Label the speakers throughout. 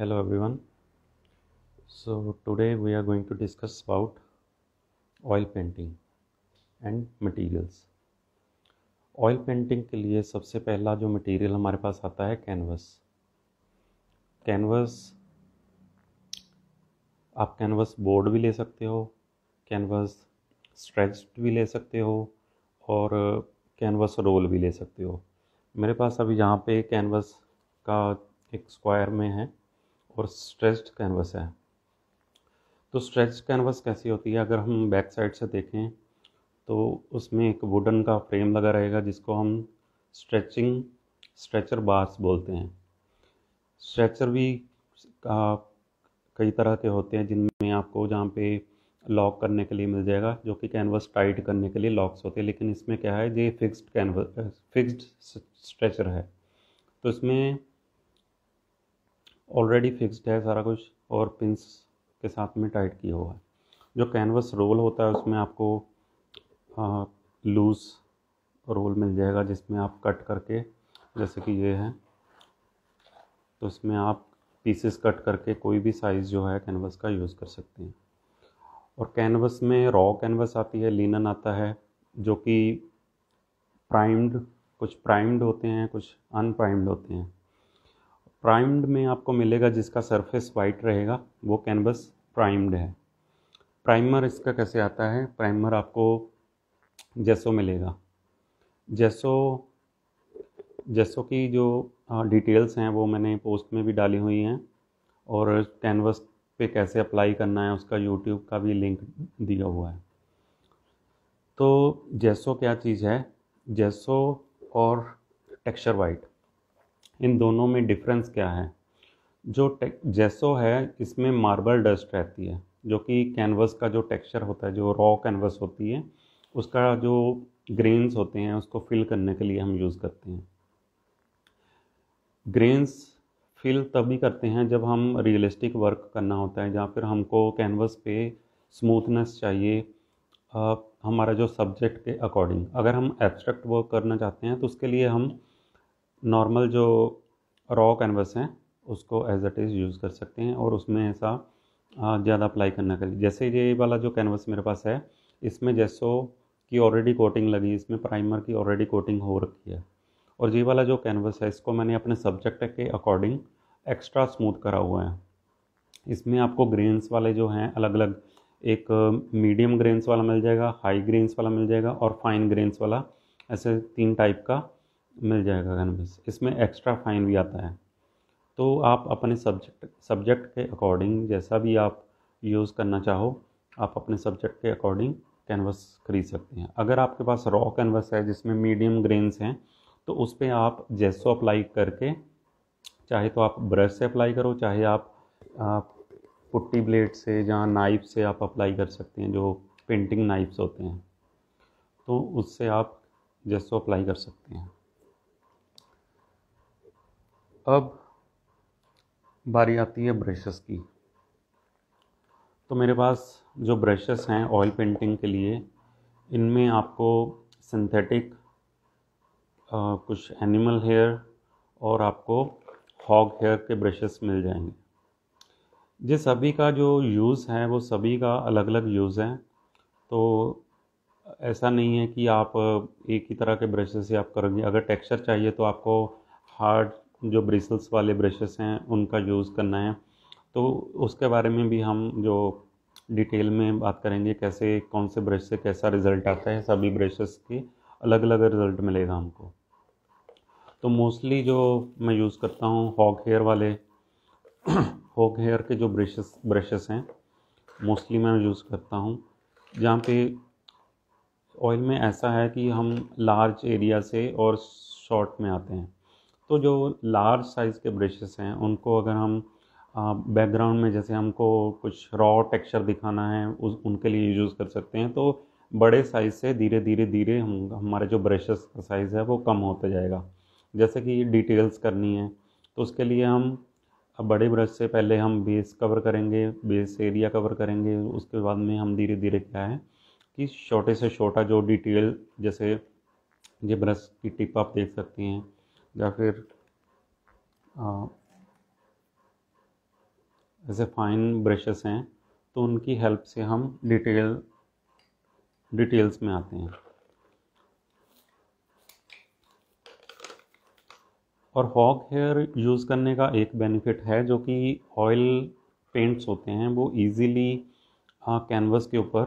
Speaker 1: hello everyone so today we are going to discuss about oil painting and materials oil painting के लिए सबसे पहला जो material हमारे पास आता है कैनवस कैनवस आप कैनवस बोर्ड भी ले सकते हो कैनवस स्ट्रेच भी ले सकते हो और कैनवस रोल भी ले सकते हो मेरे पास अभी यहाँ पे कैनवस का एक स्क्वायर में है और स्ट्रेच्ड कैनवस है तो स्ट्रेच कैनवस कैसी होती है अगर हम बैक साइड से देखें तो उसमें एक वुडन का फ्रेम लगा रहेगा जिसको हम स्ट्रेचिंग स्ट्रेचर बार्स बोलते हैं स्ट्रेचर भी का कई तरह के होते हैं जिनमें आपको जहाँ पे लॉक करने के लिए मिल जाएगा जो कि कैनवस टाइट करने के लिए लॉक्स होते हैं लेकिन इसमें क्या है ये फिक्स्ड कैनवस फिक्स्ड स्ट्रेचर है तो इसमें ऑलरेडी फिक्स्ड है सारा कुछ और पिंस के साथ में टाइट किया हुआ है जो कैनवस रोल होता है उसमें आपको लूज़ रोल मिल जाएगा जिसमें आप कट करके जैसे कि ये है तो इसमें आप पीसेस कट करके कोई भी साइज़ जो है कैनवस का यूज़ कर सकते हैं और कैनवस में रॉ कैनवस आती है लिनन आता है जो कि प्राइम्ड कुछ प्राइम्ड होते हैं कुछ अनप्राइम्ड होते हैं प्राइम्ड में आपको मिलेगा जिसका सरफेस वाइट रहेगा वो कैनवस प्राइम्ड है प्राइमर इसका कैसे आता है प्राइमर आपको जैसो मिलेगा जैसो जैसो की जो डिटेल्स हैं वो मैंने पोस्ट में भी डाली हुई हैं और कैनवस पे कैसे अप्लाई करना है उसका यूट्यूब का भी लिंक दिया हुआ है तो जैसो क्या चीज़ है जैसो और टेक्सचर वाइट इन दोनों में डिफरेंस क्या है जो टेक जैसो है इसमें मार्बल डस्ट रहती है जो कि कैनवस का जो टेक्सचर होता है जो रॉ कैनवस होती है उसका जो ग्रेन्स होते हैं उसको फिल करने के लिए हम यूज़ करते हैं ग्रेन्स फिल तभी करते हैं जब हम रियलिस्टिक वर्क करना होता है या फिर हमको कैनवस पे स्मूथनेस चाहिए आ, हमारा जो सब्जेक्ट के अकॉर्डिंग अगर हम एब्स्ट्रैक्ट वर्क करना चाहते हैं तो उसके लिए हम नॉर्मल जो रॉ कैनवस हैं उसको एज एट इज़ यूज़ कर सकते हैं और उसमें ऐसा ज़्यादा अप्लाई करना करिए जैसे ये वाला जो कैनवस मेरे पास है इसमें जैसो की ऑलरेडी कोटिंग लगी इसमें प्राइमर की ऑलरेडी कोटिंग हो रखी है और ये वाला जो कैनवस है इसको मैंने अपने सब्जेक्ट के अकॉर्डिंग एक्स्ट्रा स्मूथ करा हुआ है इसमें आपको ग्रेन्स वाले जो हैं अलग अलग एक मीडियम ग्रेन्स वाला मिल जाएगा हाई ग्रेन्स वाला मिल जाएगा और फाइन ग्रेन्स वाला ऐसे तीन टाइप का मिल जाएगा कैनवस इसमें एक्स्ट्रा फाइन भी आता है तो आप अपने सब्जेक्ट सब्जेक्ट के अकॉर्डिंग जैसा भी आप यूज़ करना चाहो आप अपने सब्जेक्ट के अकॉर्डिंग कैनवस खरीद सकते हैं अगर आपके पास रॉ कैनवस है जिसमें मीडियम ग्रेन्स हैं तो उस पर आप जेसो अप्लाई करके चाहे तो आप ब्रश से अप्लाई करो चाहे आप, आप पुट्टी ब्लेड से या नाइफ से आप अप्लाई कर सकते हैं जो पेंटिंग नाइफ्स होते हैं तो उससे आप जेसो अप्लाई कर सकते हैं अब बारी आती है ब्रशेस की तो मेरे पास जो ब्रशेस हैं ऑयल पेंटिंग के लिए इनमें आपको सिंथेटिक कुछ एनिमल हेयर और आपको हॉग हेयर के ब्रशेस मिल जाएंगे जिस सभी का जो यूज़ है वो सभी का अलग अलग यूज़ है तो ऐसा नहीं है कि आप एक ही तरह के ब्रशेस से आप करोगे अगर टेक्सचर चाहिए तो आपको हार्ड जो ब्रिसल्स वाले ब्रशेस हैं उनका यूज़ करना है तो उसके बारे में भी हम जो डिटेल में बात करेंगे कैसे कौन से ब्रश से कैसा रिज़ल्ट आता है सभी ब्रशेस के अलग अलग रिज़ल्ट मिलेगा हमको तो मोस्टली जो मैं यूज़ करता हूँ हॉक हेयर वाले हॉक हेयर के जो ब्रशेस ब्रशेस हैं मोस्टली मैं यूज़ करता हूँ जहाँ पे ऑयल में ऐसा है कि हम लार्ज एरिया से और शॉर्ट में आते हैं तो जो लार्ज साइज़ के ब्रशेस हैं उनको अगर हम बैकग्राउंड में जैसे हमको कुछ रॉ टेक्सचर दिखाना है उस उनके लिए यूज़ कर सकते हैं तो बड़े साइज़ से धीरे धीरे धीरे हम हमारे जो ब्रशेस का साइज़ है वो कम होता जाएगा जैसे कि डिटेल्स करनी है तो उसके लिए हम बड़े ब्रश से पहले हम बेस कवर करेंगे बेस एरिया कवर करेंगे उसके बाद में हम धीरे धीरे क्या है कि छोटे से छोटा जो डिटेल जैसे ये ब्रश की टिप आप देख सकते हैं या फिर ऐसे फाइन ब्रशेस हैं तो उनकी हेल्प से हम डिटेल डिटेल्स में आते हैं और हॉक हेयर यूज़ करने का एक बेनिफिट है जो कि ऑयल पेंट्स होते हैं वो इजीली कैनवस के ऊपर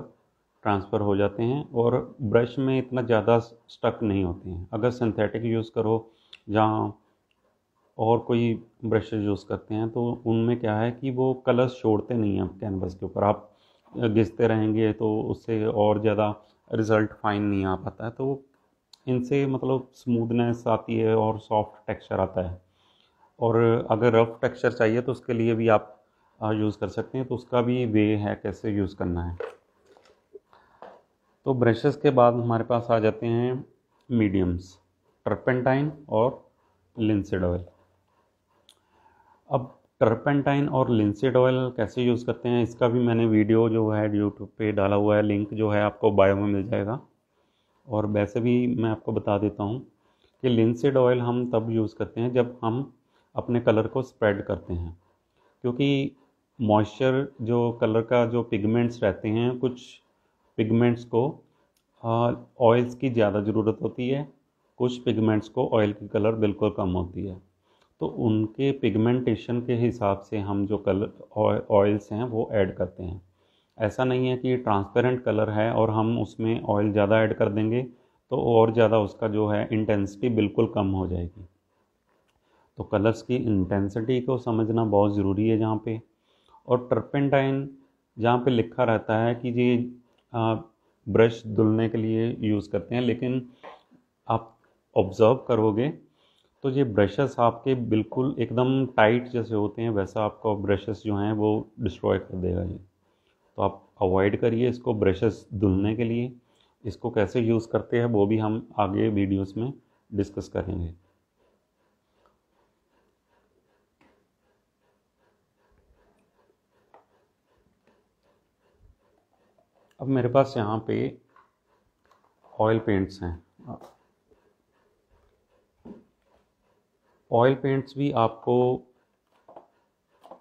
Speaker 1: ट्रांसफ़र हो जाते हैं और ब्रश में इतना ज़्यादा स्टक नहीं होते हैं अगर सिंथेटिक यूज़ करो या और कोई ब्रशेज यूज़ करते हैं तो उनमें क्या है कि वो कलर्स छोड़ते नहीं हैं कैनवस के ऊपर आप घिसते रहेंगे तो उससे और ज़्यादा रिज़ल्ट फाइन नहीं आ पाता है तो इनसे मतलब स्मूदनेस आती है और सॉफ्ट टेक्सचर आता है और अगर रफ़ टेक्सचर चाहिए तो उसके लिए भी आप यूज़ कर सकते हैं तो उसका भी वे है कैसे यूज़ करना है तो ब्रशेस के बाद हमारे पास आ जाते हैं मीडियम्स टर्पेंटाइन और लिंसिड ऑयल अब टर्पेंटाइन और लिंसिड ऑयल कैसे यूज़ करते हैं इसका भी मैंने वीडियो जो है यूट्यूब पे डाला हुआ है लिंक जो है आपको बायो में मिल जाएगा और वैसे भी मैं आपको बता देता हूँ कि लिंसिड ऑयल हम तब यूज़ करते हैं जब हम अपने कलर को स्प्रेड करते हैं क्योंकि मॉइस्चर जो कलर का जो पिगमेंट्स रहते हैं कुछ पिगमेंट्स को ऑयल्स हाँ, की ज़्यादा ज़रूरत होती है कुछ पिगमेंट्स को ऑयल की कलर बिल्कुल कम होती है तो उनके पिगमेंटेशन के हिसाब से हम जो कलर ऑयल्स हैं वो ऐड करते हैं ऐसा नहीं है कि ट्रांसपेरेंट कलर है और हम उसमें ऑयल ज़्यादा ऐड कर देंगे तो और ज़्यादा उसका जो है इंटेंसिटी बिल्कुल कम हो जाएगी तो कलर्स की इंटेंसिटी को समझना बहुत ज़रूरी है जहाँ पे और टर्पेंटाइन जहाँ पे लिखा रहता है कि ये ब्रश धुलने के लिए यूज़ करते हैं लेकिन ऑब्ज़र्व करोगे तो ये ब्रशेस आपके बिल्कुल एकदम टाइट जैसे होते हैं वैसा आपका ब्रशेस जो हैं वो डिस्ट्रॉय कर देगा ये तो आप अवॉइड करिए इसको ब्रशेस धुलने के लिए इसको कैसे यूज़ करते हैं वो भी हम आगे वीडियोस में डिस्कस करेंगे अब मेरे पास यहाँ पे ऑयल पेंट्स हैं ऑयल पेंट्स भी आपको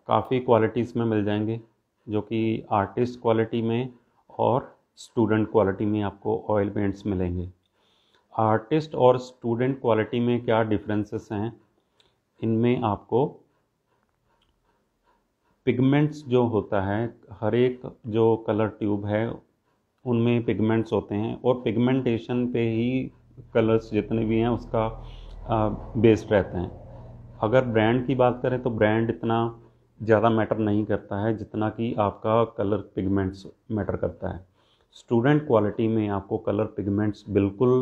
Speaker 1: काफ़ी क्वालिटीज़ में मिल जाएंगे जो कि आर्टिस्ट क्वालिटी में और स्टूडेंट क्वालिटी में आपको ऑयल पेंट्स मिलेंगे आर्टिस्ट और स्टूडेंट क्वालिटी में क्या डिफरेंसेस हैं इनमें आपको पिगमेंट्स जो होता है हर एक जो कलर ट्यूब है उनमें पिगमेंट्स होते हैं और पिगमेंटेशन पे ही कलर्स जितने भी हैं उसका बेस्ड रहते हैं अगर ब्रांड की बात करें तो ब्रांड इतना ज़्यादा मैटर नहीं करता है जितना कि आपका कलर पिगमेंट्स मैटर करता है स्टूडेंट क्वालिटी में आपको कलर पिगमेंट्स बिल्कुल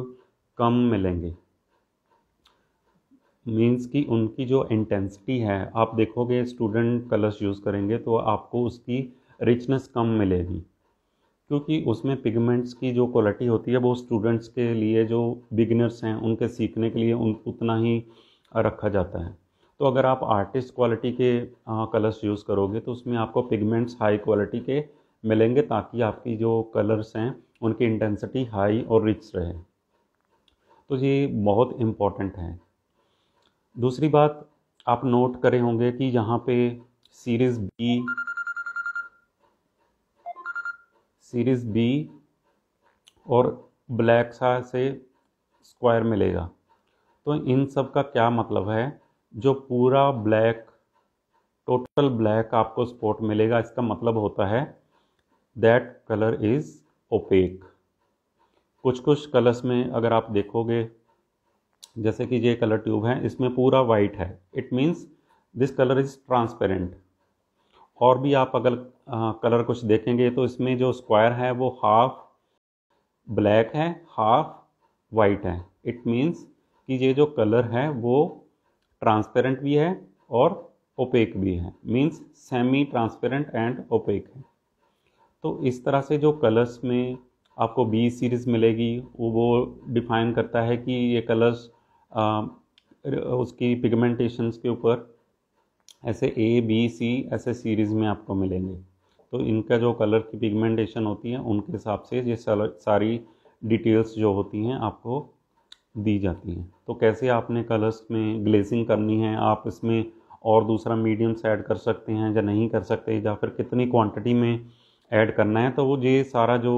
Speaker 1: कम मिलेंगे मीन्स कि उनकी जो इंटेंसिटी है आप देखोगे स्टूडेंट कलर्स यूज़ करेंगे तो आपको उसकी रिचनेस कम मिलेगी क्योंकि उसमें पिगमेंट्स की जो क्वालिटी होती है वो स्टूडेंट्स के लिए जो बिगिनर्स हैं उनके सीखने के लिए उन उतना ही रखा जाता है तो अगर आप आर्टिस्ट क्वालिटी के कलर्स यूज़ करोगे तो उसमें आपको पिगमेंट्स हाई क्वालिटी के मिलेंगे ताकि आपकी जो कलर्स हैं उनकी इंटेंसिटी हाई और रिच रहे तो ये बहुत इम्पॉर्टेंट है दूसरी बात आप नोट करें होंगे कि यहाँ पे सीरीज़ बी सीरीज़ बी और ब्लैक सा से स्क्वायर मिलेगा तो इन सब का क्या मतलब है जो पूरा ब्लैक टोटल ब्लैक आपको स्पॉट मिलेगा इसका मतलब होता है दैट कलर इज़ ओपेक कुछ कुछ कलर्स में अगर आप देखोगे जैसे कि ये कलर ट्यूब है इसमें पूरा वाइट है it means this colour is transparent और भी आप अगर आ, कलर कुछ देखेंगे तो इसमें जो स्क्वायर है वो हाफ ब्लैक है हाफ वाइट है इट मीन्स कि ये जो कलर है वो ट्रांसपेरेंट भी है और ओपेक भी है means semi transparent and opaque है तो इस तरह से जो कलर्स में आपको बी सीरीज़ मिलेगी वो वो डिफाइन करता है कि ये कलर्स उसकी पिगमेंटेशंस के ऊपर ऐसे ए बी सी ऐसे सीरीज़ में आपको मिलेंगे तो इनका जो कलर की पिगमेंटेशन होती है उनके हिसाब से ये सारी डिटेल्स जो होती हैं आपको दी जाती हैं तो कैसे आपने कलर्स में ग्लेसिंग करनी है आप इसमें और दूसरा मीडियम्स ऐड कर सकते हैं या नहीं कर सकते या फिर कितनी क्वांटिटी में ऐड करना है तो वो ये सारा जो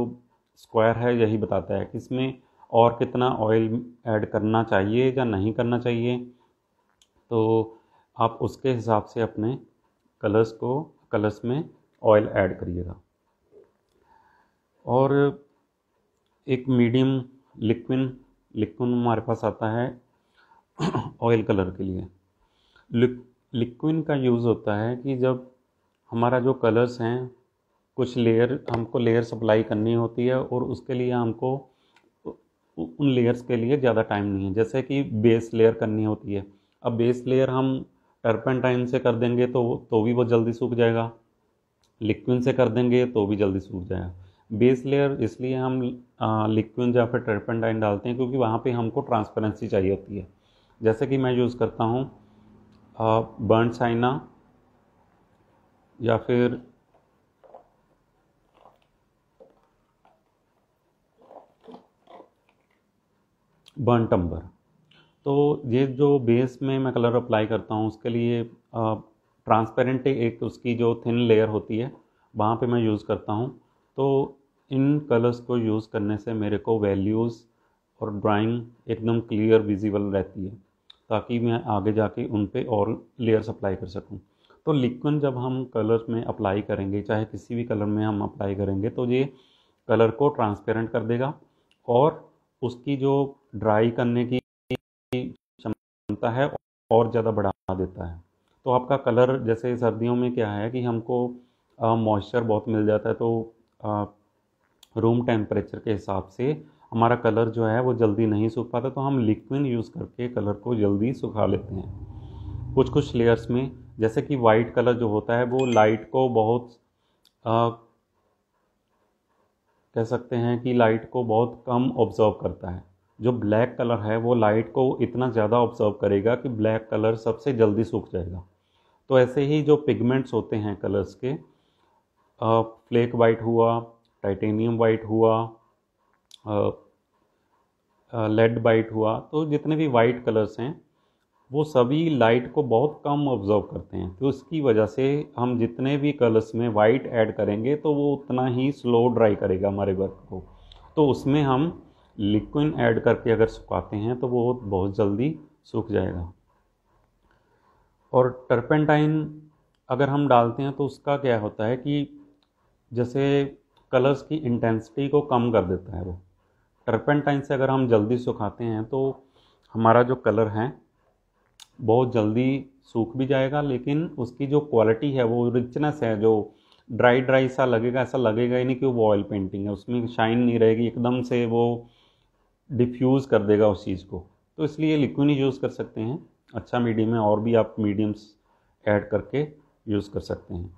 Speaker 1: स्क्वायर है यही बताता है कि इसमें और कितना ऑयल ऐड करना चाहिए या नहीं करना चाहिए तो आप उसके हिसाब से अपने कलर्स को कलर्स में ऑयल ऐड करिएगा और एक मीडियम लिक्विन लिक्विन हमारे पास आता है ऑयल कलर के लिए लिक्विन का यूज़ होता है कि जब हमारा जो कलर्स हैं कुछ लेयर हमको लेयर सप्लाई करनी होती है और उसके लिए हमको उन लेयर्स के लिए ज़्यादा टाइम नहीं है जैसे कि बेस लेयर करनी होती है अब बेस लेयर हम टर्पन टाइम से कर देंगे तो तो भी वो जल्दी सूख जाएगा लिक्विन से कर देंगे तो भी जल्दी सूख जाएगा बेस लेयर इसलिए हम लिक्विन या फिर टर्पन डालते हैं क्योंकि वहाँ पे हमको ट्रांसपेरेंसी चाहिए होती है जैसे कि मैं यूज़ करता हूँ बर्न साइना या फिर बर्न टम्बर तो ये जो बेस में मैं कलर अप्लाई करता हूँ उसके लिए ट्रांसपेरेंट एक उसकी जो थिन लेयर होती है वहाँ पे मैं यूज़ करता हूँ तो इन कलर्स को यूज़ करने से मेरे को वैल्यूज़ और ड्राइंग एकदम क्लियर विजिबल रहती है ताकि मैं आगे जाके उन पर और लेयर्स अप्लाई कर सकूँ तो लिक्विन जब हम कलर्स में अप्लाई करेंगे चाहे किसी भी कलर में हम अप्लाई करेंगे तो ये कलर को ट्रांसपेरेंट कर देगा और उसकी जो ड्राई करने की क्षमता है और ज़्यादा बढ़ा देता है तो आपका कलर जैसे सर्दियों में क्या है कि हमको मॉइस्चर बहुत मिल जाता है तो रूम टेम्परेचर के हिसाब से हमारा कलर जो है वो जल्दी नहीं सूख पाता तो हम लिक्विन यूज़ करके कलर को जल्दी सुखा लेते हैं कुछ कुछ लेयर्स में जैसे कि वाइट कलर जो होता है वो लाइट को बहुत आ, कह सकते हैं कि लाइट को बहुत कम ऑब्जर्व करता है जो ब्लैक कलर है वो लाइट को इतना ज़्यादा ऑब्जर्व करेगा कि ब्लैक कलर सबसे जल्दी सूख जाएगा तो ऐसे ही जो पिगमेंट्स होते हैं कलर्स के फ्लेक वाइट हुआ टाइटेनियम वाइट हुआ लेड बाइट हुआ तो जितने भी वाइट कलर्स हैं वो सभी लाइट को बहुत कम ऑब्जर्व करते हैं तो इसकी वजह से हम जितने भी कलर्स में वाइट ऐड करेंगे तो वो उतना ही स्लो ड्राई करेगा हमारे वर्क को तो उसमें हम लिक्विड ऐड करके अगर सुखाते हैं तो वो बहुत जल्दी सूख जाएगा और टर्पेंटाइन अगर हम डालते हैं तो उसका क्या होता है कि जैसे कलर्स की इंटेंसिटी को कम कर देता है वो टर्पेंटाइन से अगर हम जल्दी सुखाते हैं तो हमारा जो कलर है बहुत जल्दी सूख भी जाएगा लेकिन उसकी जो क्वालिटी है वो रिचनेस है जो ड्राई ड्राई सा लगेगा ऐसा लगेगा ही नहीं कि वो ऑयल पेंटिंग है उसमें शाइन नहीं रहेगी एकदम से वो डिफ्यूज़ कर देगा उस चीज़ को तो इसलिए लिक्विड ही यूज़ कर सकते हैं अच्छा मीडियम है और भी आप मीडियम्स ऐड करके यूज़ कर सकते हैं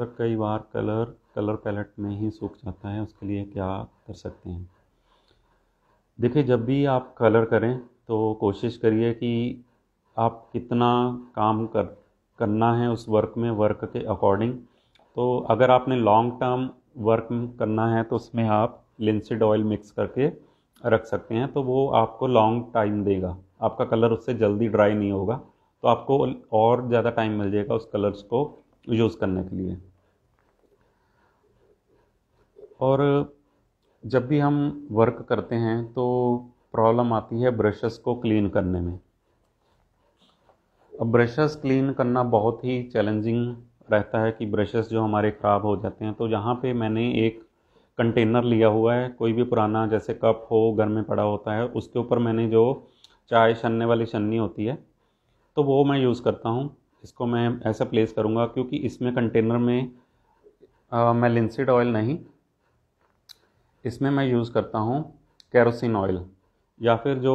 Speaker 1: सर कई बार कलर कलर पैलेट में ही सूख जाता है उसके लिए क्या कर सकते हैं देखिए जब भी आप कलर करें तो कोशिश करिए कि आप कितना काम कर करना है उस वर्क में वर्क के अकॉर्डिंग तो अगर आपने लॉन्ग टर्म वर्क करना है तो उसमें आप लिंसिड ऑयल मिक्स करके रख सकते हैं तो वो आपको लॉन्ग टाइम देगा आपका कलर उससे जल्दी ड्राई नहीं होगा तो आपको और ज़्यादा टाइम मिल जाएगा उस कलर्स को यूज़ करने के लिए और जब भी हम वर्क करते हैं तो प्रॉब्लम आती है ब्रशेस को क्लीन करने में अब ब्रशेस क्लीन करना बहुत ही चैलेंजिंग रहता है कि ब्रशेस जो हमारे ख़राब हो जाते हैं तो यहाँ पे मैंने एक कंटेनर लिया हुआ है कोई भी पुराना जैसे कप हो घर में पड़ा होता है उसके ऊपर मैंने जो चाय छनने वाली छन्नी होती है तो वो मैं यूज़ करता हूँ इसको मैं ऐसा प्लेस करूँगा क्योंकि इसमें कंटेनर में आ, मैं लिंसिड ऑयल नहीं इसमें मैं यूज़ करता हूँ कैरोसिन ऑयल या फिर जो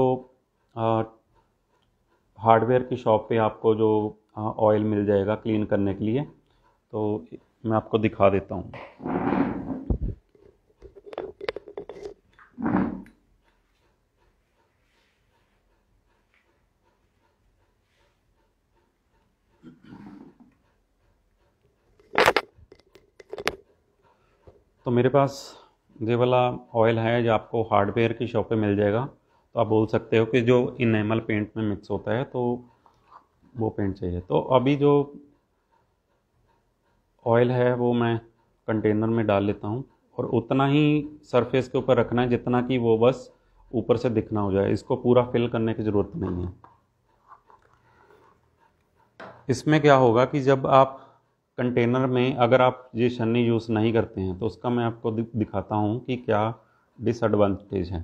Speaker 1: हार्डवेयर की शॉप पे आपको जो ऑयल मिल जाएगा क्लीन करने के लिए तो मैं आपको दिखा देता हूँ तो मेरे पास ये वाला ऑयल है जो आपको हार्डवेयर की शॉप पे मिल जाएगा तो आप बोल सकते हो कि जो इनेमल पेंट में मिक्स होता है तो वो पेंट चाहिए तो अभी जो ऑयल है वो मैं कंटेनर में डाल लेता हूँ और उतना ही सरफेस के ऊपर रखना है जितना कि वो बस ऊपर से दिखना हो जाए इसको पूरा फिल करने की ज़रूरत नहीं है इसमें क्या होगा कि जब आप कंटेनर में अगर आप ये छन्नी यूज़ नहीं करते हैं तो उसका मैं आपको दिखाता हूँ कि क्या डिसएडवांटेज है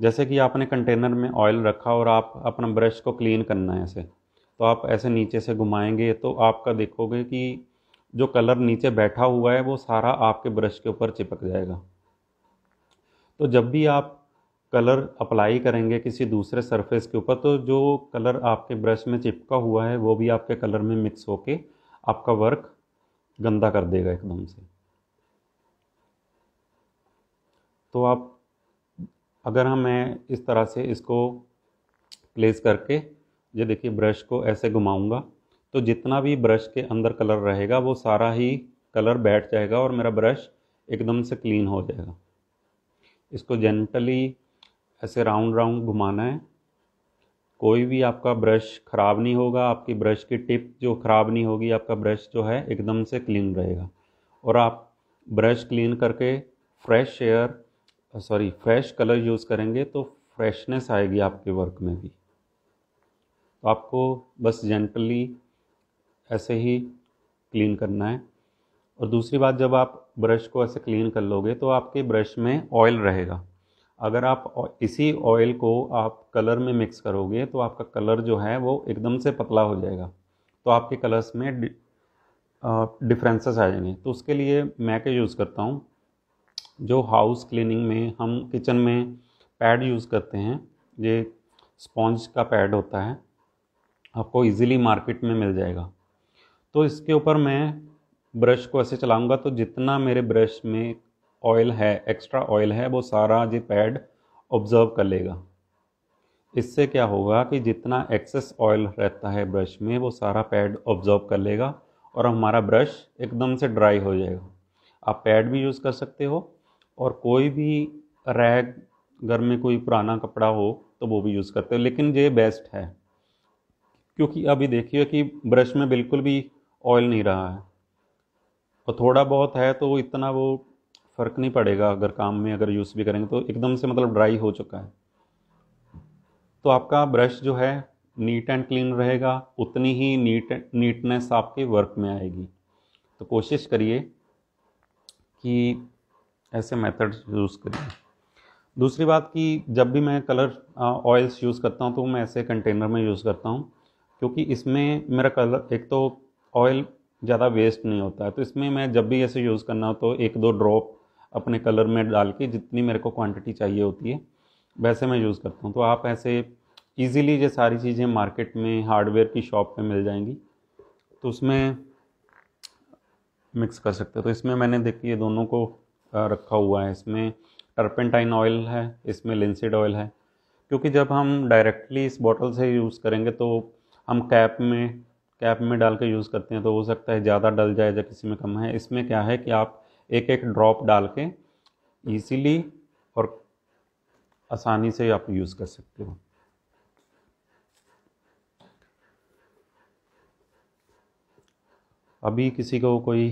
Speaker 1: जैसे कि आपने कंटेनर में ऑयल रखा और आप अपना ब्रश को क्लीन करना है ऐसे तो आप ऐसे नीचे से घुमाएंगे तो आपका देखोगे कि जो कलर नीचे बैठा हुआ है वो सारा आपके ब्रश के ऊपर चिपक जाएगा तो जब भी आप कलर अप्लाई करेंगे किसी दूसरे सरफेस के ऊपर तो जो कलर आपके ब्रश में चिपका हुआ है वो भी आपके कलर में मिक्स होके आपका वर्क गंदा कर देगा एकदम से तो आप अगर हमें इस तरह से इसको प्लेस करके ये देखिए ब्रश को ऐसे घुमाऊंगा तो जितना भी ब्रश के अंदर कलर रहेगा वो सारा ही कलर बैठ जाएगा और मेरा ब्रश एकदम से क्लीन हो जाएगा इसको जेंटली ऐसे राउंड राउंड घुमाना है कोई भी आपका ब्रश ख़राब नहीं होगा आपकी ब्रश की टिप जो ख़राब नहीं होगी आपका ब्रश जो है एकदम से क्लीन रहेगा और आप ब्रश क्लीन करके fresh air sorry fresh colour use करेंगे तो फ्रेशनेस आएगी आपके वर्क में भी तो आपको बस जेंटली ऐसे ही क्लीन करना है और दूसरी बात जब आप ब्रश को ऐसे क्लीन कर लोगे तो आपके ब्रश में ऑयल रहेगा अगर आप इसी ऑयल को आप कलर में मिक्स करोगे तो आपका कलर जो है वो एकदम से पतला हो जाएगा तो आपके कलर्स में डिफरेंसेस डिफ्रेंसेस आ जाएंगे तो उसके लिए मैं क्या यूज़ करता हूँ जो हाउस क्लीनिंग में हम किचन में पैड यूज़ करते हैं ये स्पॉन्ज का पैड होता है आपको इजीली मार्केट में मिल जाएगा तो इसके ऊपर मैं ब्रश को ऐसे चलाऊंगा तो जितना मेरे ब्रश में ऑयल है एक्स्ट्रा ऑयल है वो सारा ये पैड ऑब्ज़र्व कर लेगा इससे क्या होगा कि जितना एक्सेस ऑयल रहता है ब्रश में वो सारा पैड ऑब्ज़र्व कर लेगा और हमारा ब्रश एकदम से ड्राई हो जाएगा आप पैड भी यूज़ कर सकते हो और कोई भी रैग घर में कोई पुराना कपड़ा हो तो वो भी यूज़ करते हो लेकिन ये बेस्ट है क्योंकि अभी देखिए कि ब्रश में बिल्कुल भी ऑयल नहीं रहा है और थोड़ा बहुत है तो इतना वो फ़र्क नहीं पड़ेगा अगर काम में अगर यूज़ भी करेंगे तो एकदम से मतलब ड्राई हो चुका है तो आपका ब्रश जो है नीट एंड क्लीन रहेगा उतनी ही नीट नीटनेस आपके वर्क में आएगी तो कोशिश करिए कि ऐसे मेथड्स यूज़ करिए दूसरी बात कि जब भी मैं कलर ऑयल्स यूज़ करता हूँ तो मैं ऐसे कंटेनर में यूज़ करता हूँ क्योंकि इसमें मेरा कलर एक तो ऑयल ज़्यादा वेस्ट नहीं होता है तो इसमें मैं जब भी ऐसे यूज़ करना हो तो एक दो ड्रॉप अपने कलर में डाल के जितनी मेरे को क्वांटिटी चाहिए होती है वैसे मैं यूज़ करता हूँ तो आप ऐसे इजीली ये सारी चीज़ें मार्केट में हार्डवेयर की शॉप पे मिल जाएंगी तो उसमें मिक्स कर सकते हो तो इसमें मैंने देखिए दोनों को रखा हुआ है इसमें टर्पेंटाइन ऑयल है इसमें लिंसिड ऑयल है क्योंकि जब हम डायरेक्टली इस बॉटल से यूज़ करेंगे तो हम कैप में कैप में डाल के यूज़ करते हैं तो हो सकता है ज़्यादा डल जाए या जा किसी में कम है इसमें क्या है कि आप एक एक ड्रॉप डाल के ईजीली और आसानी से आप यूज़ कर सकते हो अभी किसी को कोई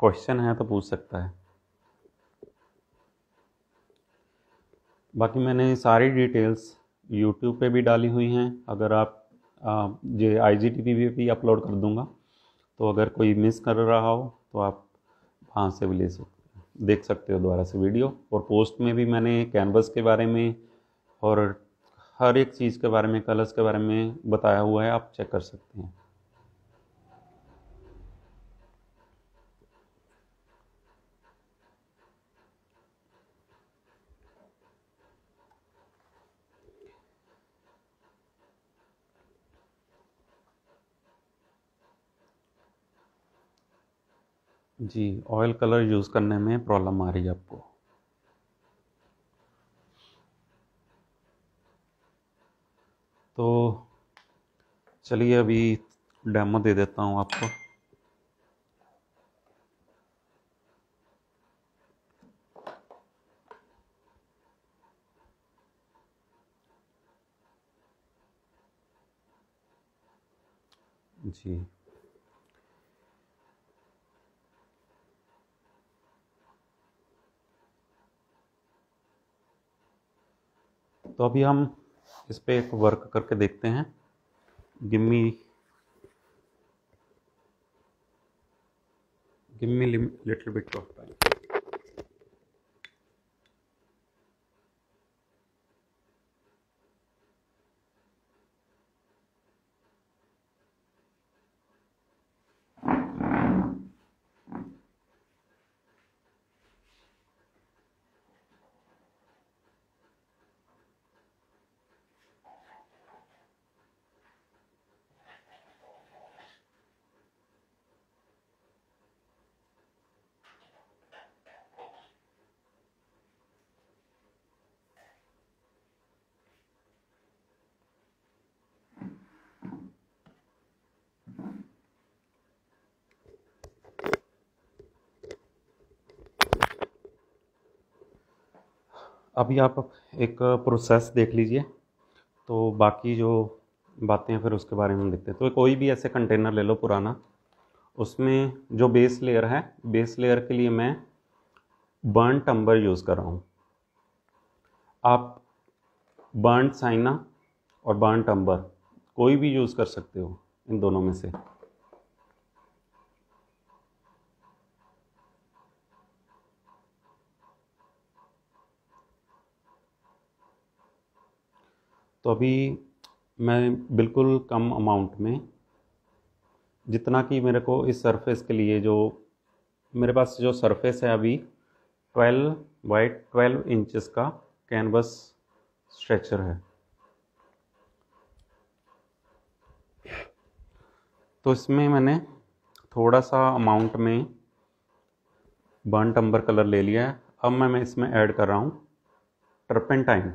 Speaker 1: क्वेश्चन है तो पूछ सकता है बाकी मैंने सारी डिटेल्स यूट्यूब पे भी डाली हुई हैं अगर आप आ, जे आई जी टी पे भी अपलोड कर दूंगा तो अगर कोई मिस कर रहा हो तो आप हाँ से भी ले सकते देख सकते हो दोबारा से वीडियो और पोस्ट में भी मैंने कैनवस के बारे में और हर एक चीज़ के बारे में कलर्स के बारे में बताया हुआ है आप चेक कर सकते हैं जी ऑयल कलर यूज़ करने में प्रॉब्लम आ रही है आपको तो चलिए अभी डेमो दे देता हूँ आपको जी तो अभी हम इस पर एक वर्क करके देखते हैं gimme gimme little bit of time अभी आप एक प्रोसेस देख लीजिए तो बाकी जो बातें हैं फिर उसके बारे में हम देखते हैं तो कोई भी ऐसे कंटेनर ले लो पुराना उसमें जो बेस लेयर है बेस लेयर के लिए मैं बर्न टम्बर यूज़ कर रहा हूँ आप बर्न साइना और बर्न टम्बर कोई भी यूज़ कर सकते हो इन दोनों में से तो अभी मैं बिल्कुल कम अमाउंट में जितना कि मेरे को इस सरफेस के लिए जो मेरे पास जो सरफेस है अभी 12 बाई 12 इंचेस का कैनवस स्ट्रेचर है तो इसमें मैंने थोड़ा सा अमाउंट में बर्न टम्बर कलर ले लिया है अब मैं मैं इसमें ऐड कर रहा हूँ टर्पेंटाइन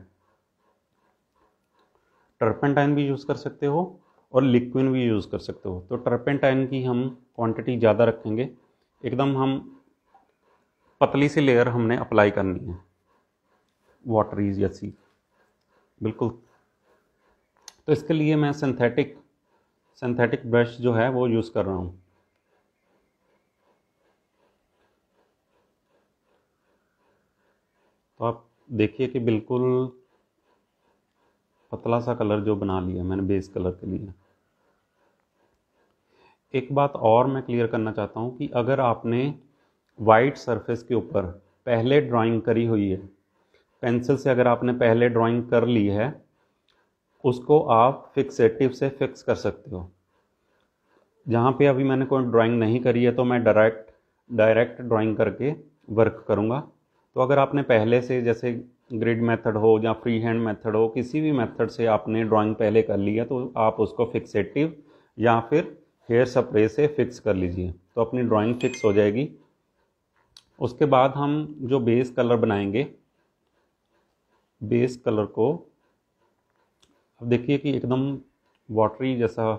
Speaker 1: टर्पेंटाइन भी यूज़ कर सकते हो और लिक्विन भी यूज़ कर सकते हो तो टर्पेंटाइन की हम क्वांटिटी ज़्यादा रखेंगे एकदम हम पतली सी लेयर हमने अप्लाई करनी है इज या सी बिल्कुल तो इसके लिए मैं सिंथेटिक सिंथेटिक ब्रश जो है वो यूज़ कर रहा हूँ तो आप देखिए कि बिल्कुल पतला सा कलर जो बना लिया मैंने बेस कलर के लिए एक बात और मैं क्लियर करना चाहता हूँ कि अगर आपने वाइट सरफेस के ऊपर पहले ड्राइंग करी हुई है पेंसिल से अगर आपने पहले ड्राइंग कर ली है उसको आप फिक्सेटिव से फिक्स कर सकते हो जहाँ पे अभी मैंने कोई ड्राइंग नहीं करी है तो मैं डायरेक्ट डायरेक्ट ड्राइंग करके वर्क करूँगा तो अगर आपने पहले से जैसे ग्रिड मेथड हो या फ्री हैंड मेथड हो किसी भी मेथड से आपने ड्राइंग पहले कर लिया तो आप उसको फिक्सेटिव या फिर हेयर स्प्रे से फिक्स कर लीजिए तो अपनी ड्राइंग फिक्स हो जाएगी उसके बाद हम जो बेस कलर बनाएंगे बेस कलर को अब देखिए कि एकदम वाटरी जैसा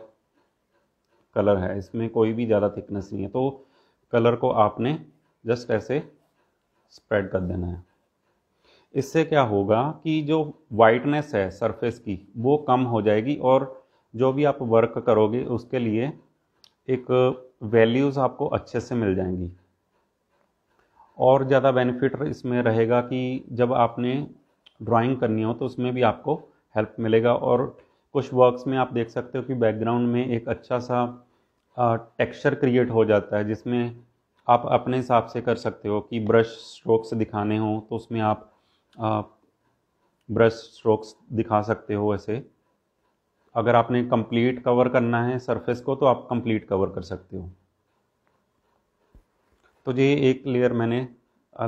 Speaker 1: कलर है इसमें कोई भी ज़्यादा थिकनेस नहीं है तो कलर को आपने जस्ट ऐसे स्प्रेड कर देना है इससे क्या होगा कि जो वाइटनेस है सरफेस की वो कम हो जाएगी और जो भी आप वर्क करोगे उसके लिए एक वैल्यूज़ आपको अच्छे से मिल जाएंगी और ज़्यादा बेनिफिट इसमें रहेगा कि जब आपने ड्राइंग करनी हो तो उसमें भी आपको हेल्प मिलेगा और कुछ वर्क्स में आप देख सकते हो कि बैकग्राउंड में एक अच्छा सा टेक्सचर क्रिएट हो जाता है जिसमें आप अपने हिसाब से कर सकते हो कि ब्रश स्ट्रोक से दिखाने हों तो उसमें आप आप ब्रश स्ट्रोक्स दिखा सकते हो ऐसे अगर आपने कंप्लीट कवर करना है सरफेस को तो आप कंप्लीट कवर कर सकते हो तो ये एक लेयर मैंने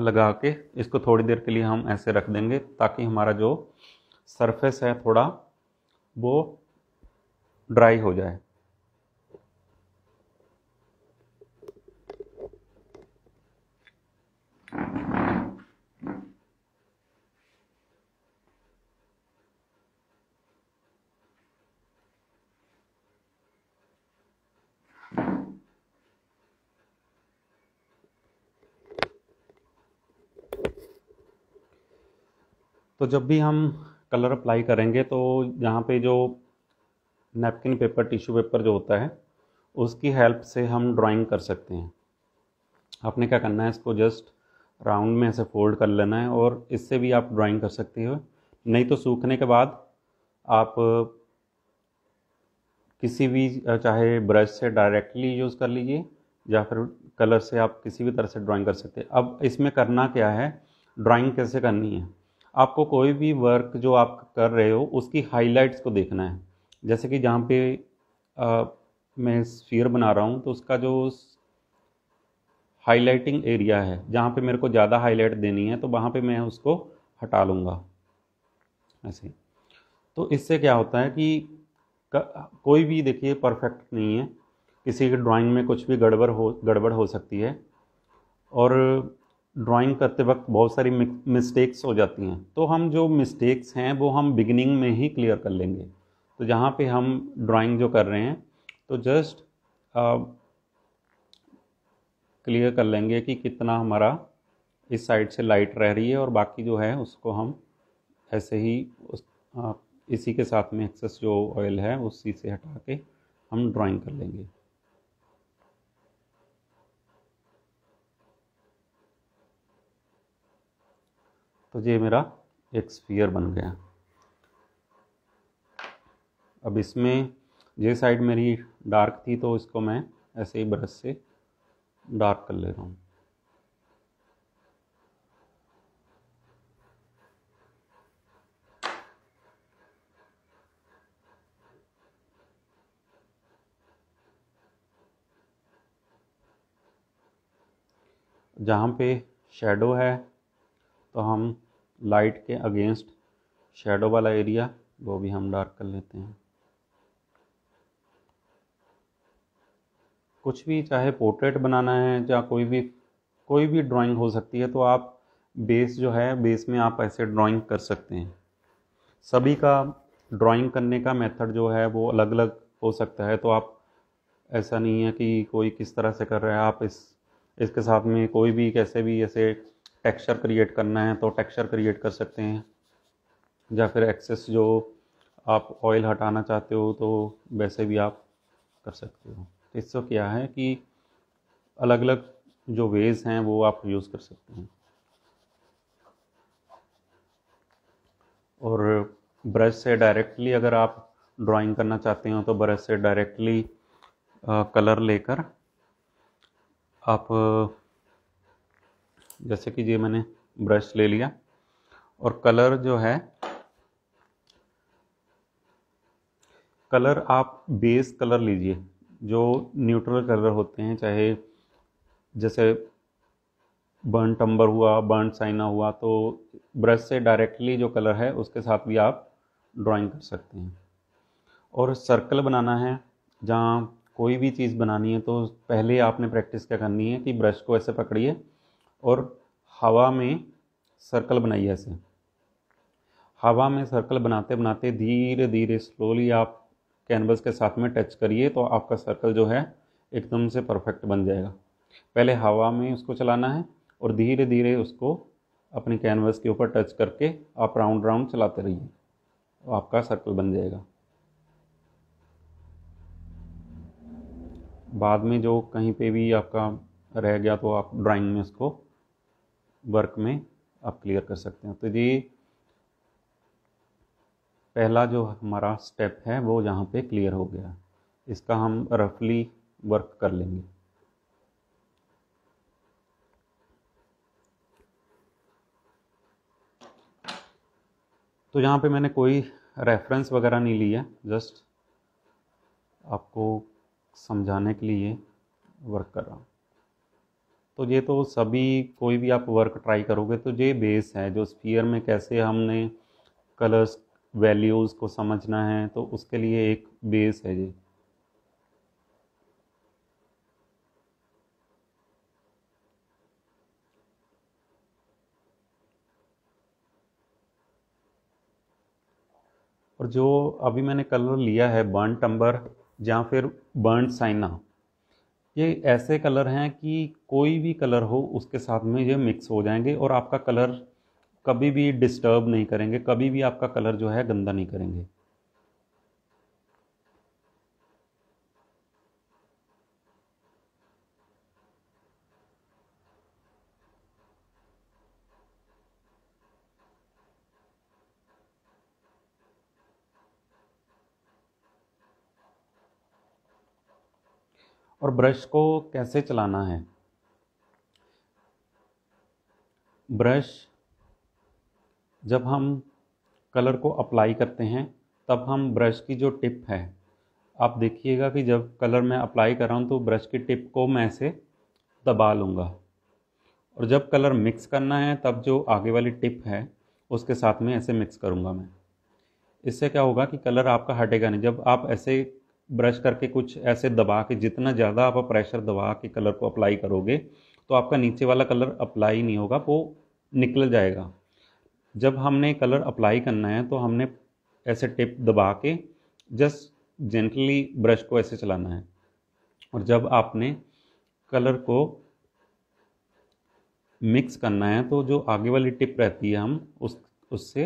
Speaker 1: लगा के इसको थोड़ी देर के लिए हम ऐसे रख देंगे ताकि हमारा जो सरफेस है थोड़ा वो ड्राई हो जाए तो जब भी हम कलर अप्लाई करेंगे तो यहाँ पे जो नैपकिन पेपर टिश्यू पेपर जो होता है उसकी हेल्प से हम ड्राइंग कर सकते हैं आपने क्या करना है इसको जस्ट राउंड में ऐसे फोल्ड कर लेना है और इससे भी आप ड्राइंग कर सकते हो नहीं तो सूखने के बाद आप किसी भी चाहे ब्रश से डायरेक्टली यूज़ कर लीजिए या फिर कलर से आप किसी भी तरह से ड्राइंग कर सकते हैं अब इसमें करना क्या है ड्राइंग कैसे करनी है आपको कोई भी वर्क जो आप कर रहे हो उसकी हाईलाइट्स को देखना है जैसे कि जहाँ पे आ, मैं स्फीयर बना रहा हूँ तो उसका जो हाईलाइटिंग एरिया है जहाँ पे मेरे को ज़्यादा हाईलाइट देनी है तो वहाँ पे मैं उसको हटा लूँगा ऐसे तो इससे क्या होता है कि कोई भी देखिए परफेक्ट नहीं है किसी के ड्राइंग में कुछ भी गड़बड़ हो गड़बड़ हो सकती है और ड्राइंग करते वक्त बहुत सारी मिस्टेक्स हो जाती हैं तो हम जो मिस्टेक्स हैं वो हम बिगिनिंग में ही क्लियर कर लेंगे तो जहाँ पे हम ड्राइंग जो कर रहे हैं तो जस्ट क्लियर कर लेंगे कि कितना हमारा इस साइड से लाइट रह रही है और बाकी जो है उसको हम ऐसे ही उस आ, इसी के साथ में एक्सेस जो ऑयल है उसी से हटा के हम ड्राइंग कर लेंगे तो ये मेरा एक स्फीयर बन गया अब इसमें ये साइड मेरी डार्क थी तो इसको मैं ऐसे ही ब्रश से डार्क कर ले रहा हूँ जहाँ पे शेडो है तो हम लाइट के अगेंस्ट शेडो वाला एरिया वो भी हम डार्क कर लेते हैं कुछ भी चाहे पोर्ट्रेट बनाना है या कोई भी कोई भी ड्राइंग हो सकती है तो आप बेस जो है बेस में आप ऐसे ड्राइंग कर सकते हैं सभी का ड्राइंग करने का मेथड जो है वो अलग अलग हो सकता है तो आप ऐसा नहीं है कि कोई किस तरह से कर रहा है आप इस इसके साथ में कोई भी कैसे भी ऐसे टेक्सचर क्रिएट करना है तो टेक्सचर क्रिएट कर सकते हैं या फिर एक्सेस जो आप ऑयल हटाना चाहते हो तो वैसे भी आप कर सकते हो तो इससे क्या है कि अलग अलग जो वेज हैं वो आप यूज़ कर सकते हैं और ब्रश से डायरेक्टली अगर आप ड्राइंग करना चाहते हो तो ब्रश से डायरेक्टली कलर लेकर आप जैसे कि ये मैंने ब्रश ले लिया और कलर जो है कलर आप बेस कलर लीजिए जो न्यूट्रल कलर होते हैं चाहे जैसे बर्न टम्बर हुआ बर्न साइना हुआ तो ब्रश से डायरेक्टली जो कलर है उसके साथ भी आप ड्राइंग कर सकते हैं और सर्कल बनाना है जहाँ कोई भी चीज़ बनानी है तो पहले आपने प्रैक्टिस क्या करनी है कि ब्रश को ऐसे पकड़िए और हवा में सर्कल बनाइए ऐसे हवा में सर्कल बनाते बनाते धीरे धीरे स्लोली आप कैनवस के साथ में टच करिए तो आपका सर्कल जो है एकदम से परफेक्ट बन जाएगा पहले हवा में उसको चलाना है और धीरे धीरे उसको अपने कैनवस के ऊपर टच करके आप राउंड राउंड चलाते रहिए तो आपका सर्कल बन जाएगा बाद में जो कहीं पे भी आपका रह गया तो आप ड्राइंग में उसको वर्क में आप क्लियर कर सकते हैं तो ये पहला जो हमारा स्टेप है वो यहाँ पे क्लियर हो गया इसका हम रफली वर्क कर लेंगे तो यहाँ पे मैंने कोई रेफरेंस वगैरह नहीं लिया जस्ट आपको समझाने के लिए वर्क कर रहा हूँ तो ये तो सभी कोई भी आप वर्क ट्राई करोगे तो ये बेस है जो स्पीयर में कैसे हमने कलर्स वैल्यूज़ को समझना है तो उसके लिए एक बेस है ये और जो अभी मैंने कलर लिया है बर्न टम्बर या फिर बर्न साइना ये ऐसे कलर हैं कि कोई भी कलर हो उसके साथ में ये मिक्स हो जाएंगे और आपका कलर कभी भी डिस्टर्ब नहीं करेंगे कभी भी आपका कलर जो है गंदा नहीं करेंगे और ब्रश को कैसे चलाना है ब्रश जब हम कलर को अप्लाई करते हैं तब हम ब्रश की जो टिप है आप देखिएगा कि जब कलर मैं अप्लाई कर रहा हूँ तो ब्रश की टिप को मैं ऐसे दबा लूँगा और जब कलर मिक्स करना है तब जो आगे वाली टिप है उसके साथ में ऐसे मिक्स करूँगा मैं इससे क्या होगा कि कलर आपका हटेगा नहीं जब आप ऐसे ब्रश करके कुछ ऐसे दबा के जितना ज़्यादा आप प्रेशर दबा के कलर को अप्लाई करोगे तो आपका नीचे वाला कलर अप्लाई नहीं होगा वो निकल जाएगा जब हमने कलर अप्लाई करना है तो हमने ऐसे टिप दबा के जस्ट जेंटली ब्रश को ऐसे चलाना है और जब आपने कलर को मिक्स करना है तो जो आगे वाली टिप रहती है हम उस उससे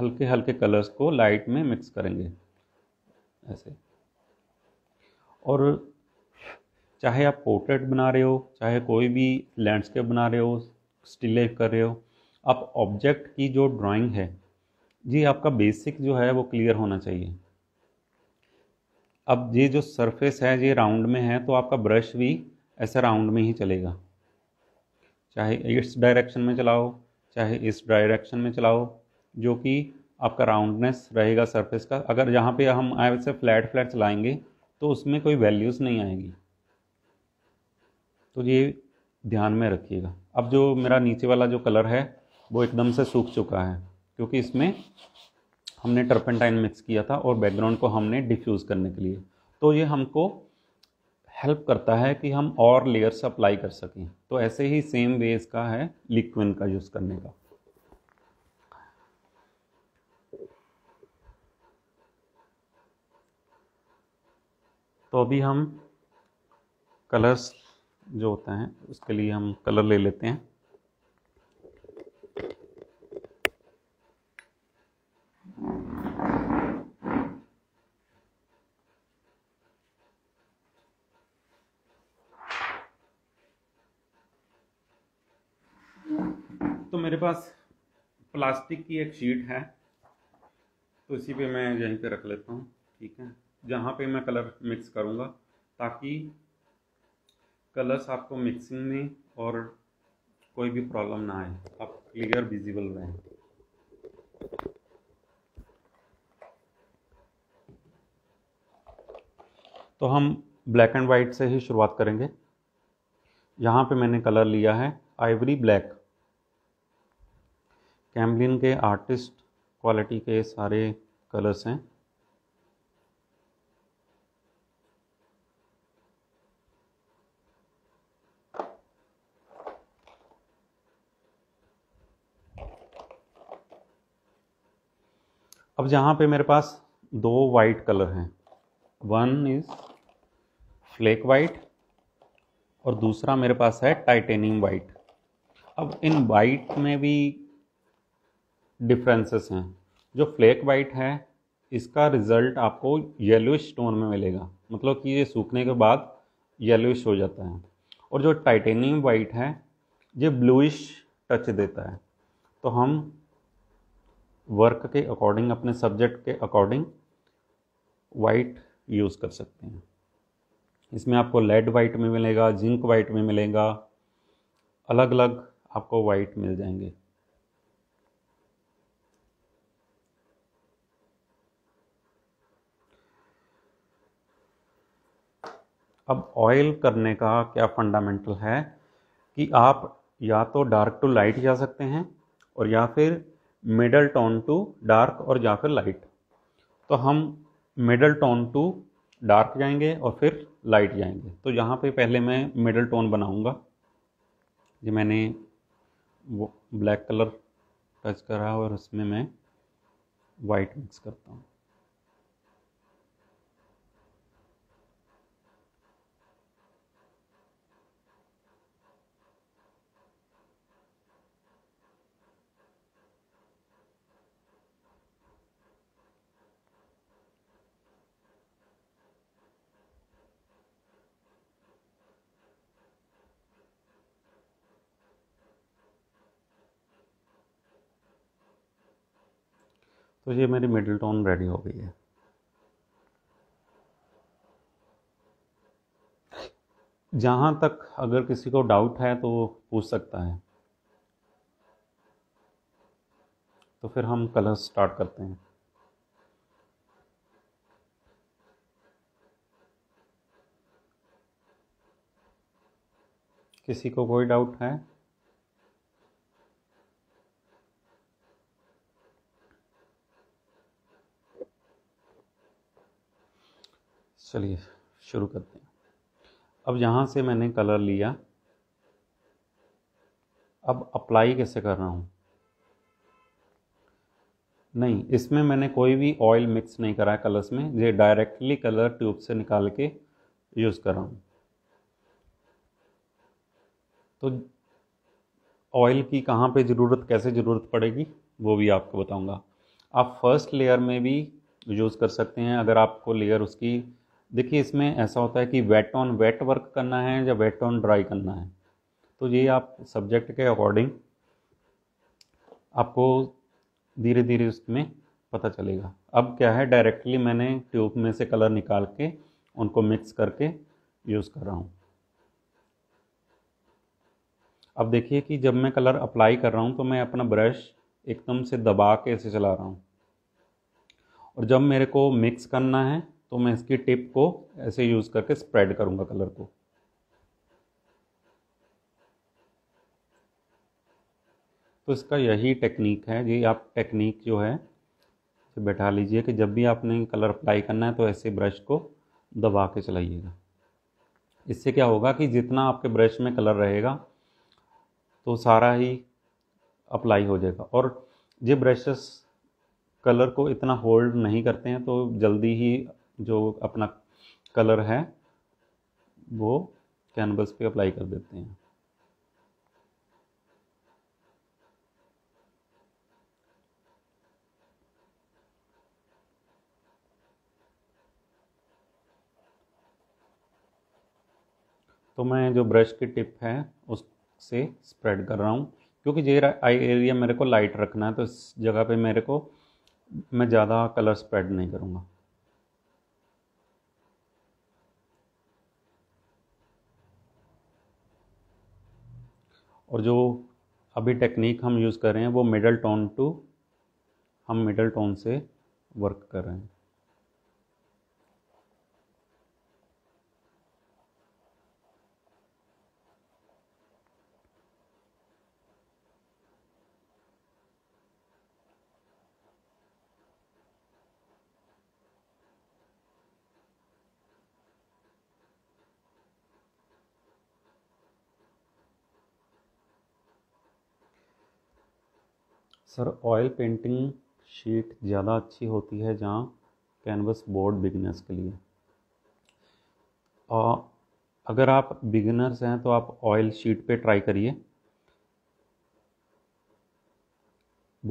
Speaker 1: हल्के हल्के कलर्स को लाइट में मिक्स करेंगे ऐसे और चाहे आप पोर्ट्रेट बना रहे हो चाहे कोई भी लैंडस्केप बना रहे हो स्टिल लाइफ कर रहे हो आप ऑब्जेक्ट की जो ड्राइंग है जी आपका बेसिक जो है वो क्लियर होना चाहिए अब ये जो सरफेस है ये राउंड में है तो आपका ब्रश भी ऐसे राउंड में ही चलेगा चाहे इस डायरेक्शन में चलाओ चाहे इस डायरेक्शन में चलाओ जो कि आपका राउंडनेस रहेगा सरफेस का अगर जहाँ पे हम ऐसे फ्लैट फ्लैट चलाएंगे तो उसमें कोई वैल्यूज़ नहीं आएगी तो ये ध्यान में रखिएगा अब जो मेरा नीचे वाला जो कलर है वो एकदम से सूख चुका है क्योंकि इसमें हमने टर्पेंटाइन मिक्स किया था और बैकग्राउंड को हमने डिफ्यूज़ करने के लिए तो ये हमको हेल्प करता है कि हम और लेयर्स अप्लाई कर सकें तो ऐसे ही सेम वेज का है लिक्विन का यूज़ करने का तो अभी हम कलर्स जो होते हैं उसके लिए हम कलर ले लेते हैं तो मेरे पास प्लास्टिक की एक शीट है तो इसी पे मैं यहीं पे रख लेता हूँ ठीक है जहाँ पे मैं कलर मिक्स करूँगा ताकि कलर्स आपको मिक्सिंग में और कोई भी प्रॉब्लम ना आए आप क्लियर विजिबल रहें तो हम ब्लैक एंड वाइट से ही शुरुआत करेंगे यहाँ पे मैंने कलर लिया है आइवरी ब्लैक कैमलिन के आर्टिस्ट क्वालिटी के सारे कलर्स हैं अब जहाँ पे मेरे पास दो वाइट कलर हैं वन इज़ फ्लेक वाइट और दूसरा मेरे पास है टाइटेनियम वाइट अब इन वाइट में भी डिफरेंसेस हैं जो फ्लेक वाइट है इसका रिज़ल्ट आपको येलोइश टोन में मिलेगा मतलब कि ये सूखने के बाद येलोइश हो जाता है और जो टाइटेनियम वाइट है ये ब्लूइश टच देता है तो हम वर्क के अकॉर्डिंग अपने सब्जेक्ट के अकॉर्डिंग वाइट यूज़ कर सकते हैं इसमें आपको लेड वाइट में मिलेगा जिंक वाइट में मिलेगा अलग अलग आपको वाइट मिल जाएंगे अब ऑयल करने का क्या फंडामेंटल है कि आप या तो डार्क टू लाइट जा सकते हैं और या फिर मिडल टोन टू डार्क और या फिर लाइट तो हम मिडल टोन टू डार्क जाएंगे और फिर लाइट जाएंगे तो यहाँ पे पहले मैं मिडल टोन बनाऊँगा ये मैंने वो ब्लैक कलर टच करा और उसमें मैं वाइट मिक्स करता हूँ तो ये मेरी मिडिल टोन रेडी हो गई है जहाँ तक अगर किसी को डाउट है तो पूछ सकता है तो फिर हम कलर स्टार्ट करते हैं किसी को कोई डाउट है चलिए शुरू करते हैं अब यहाँ से मैंने कलर लिया अब अप्लाई कैसे कर रहा हूँ नहीं इसमें मैंने कोई भी ऑयल मिक्स नहीं करा है कलर्स में ये डायरेक्टली कलर ट्यूब से निकाल के यूज़ कर रहा हूँ तो ऑयल की कहाँ पे ज़रूरत कैसे ज़रूरत पड़ेगी वो भी आपको बताऊँगा आप फर्स्ट लेयर में भी यूज़ कर सकते हैं अगर आपको लेयर उसकी देखिए इसमें ऐसा होता है कि वेट ऑन वेट वर्क करना है या वेट ऑन ड्राई करना है तो ये आप सब्जेक्ट के अकॉर्डिंग आपको धीरे धीरे उसमें पता चलेगा अब क्या है डायरेक्टली मैंने ट्यूब में से कलर निकाल के उनको मिक्स करके यूज़ कर रहा हूँ अब देखिए कि जब मैं कलर अप्लाई कर रहा हूँ तो मैं अपना ब्रश एकदम से दबा के ऐसे चला रहा हूँ और जब मेरे को मिक्स करना है तो मैं इसकी टिप को ऐसे यूज़ करके स्प्रेड करूँगा कलर को तो इसका यही टेक्निक है ये आप टेक्निक जो है बैठा लीजिए कि जब भी आपने कलर अप्लाई करना है तो ऐसे ब्रश को दबा के चलाइएगा इससे क्या होगा कि जितना आपके ब्रश में कलर रहेगा तो सारा ही अप्लाई हो जाएगा और ये ब्रशेस कलर को इतना होल्ड नहीं करते हैं तो जल्दी ही जो अपना कलर है वो कैनवस पे अप्लाई कर देते हैं तो मैं जो ब्रश की टिप है उससे स्प्रेड कर रहा हूँ क्योंकि ये आई एरिया मेरे को लाइट रखना है तो इस जगह पे मेरे को मैं ज़्यादा कलर स्प्रेड नहीं करूँगा और जो अभी टेक्निक हम यूज़ कर रहे हैं वो मिडल टोन टू हम मिडल टोन से वर्क कर रहे हैं सर ऑयल पेंटिंग शीट ज़्यादा अच्छी होती है जहाँ कैनवस बोर्ड बिगनर्स के लिए और अगर आप बिगनर्स हैं तो आप ऑयल शीट पे ट्राई करिए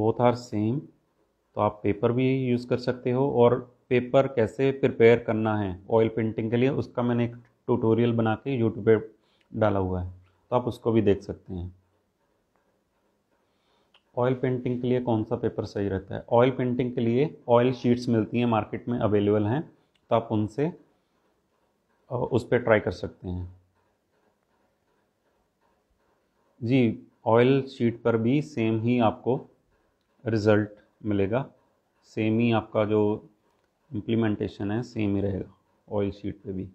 Speaker 1: बोथ आर सेम तो आप पेपर भी यूज़ कर सकते हो और पेपर कैसे प्रिपेयर करना है ऑयल पेंटिंग के लिए उसका मैंने एक ट्यूटोरियल बना के यूट्यूब पे डाला हुआ है तो आप उसको भी देख सकते हैं ऑयल पेंटिंग के लिए कौन सा पेपर सही रहता है ऑयल पेंटिंग के लिए ऑयल शीट्स मिलती हैं मार्केट में अवेलेबल हैं तो आप उनसे उस पर ट्राई कर सकते हैं जी ऑयल शीट पर भी सेम ही आपको रिज़ल्ट मिलेगा सेम ही आपका जो इम्प्लीमेंटेशन है सेम ही रहेगा ऑयल शीट पे भी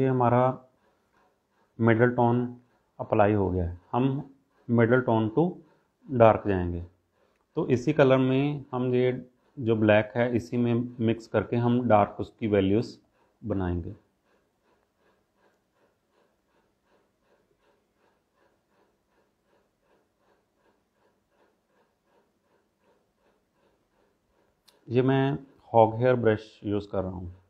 Speaker 1: ये तो हमारा मिडल टोन अप्लाई हो गया है हम मिडल टोन टू डार्क जाएंगे तो इसी कलर में हम ये जो ब्लैक है इसी में मिक्स करके हम डार्क उसकी वैल्यूज़ बनाएंगे ये मैं हॉग हेयर ब्रश यूज़ कर रहा हूँ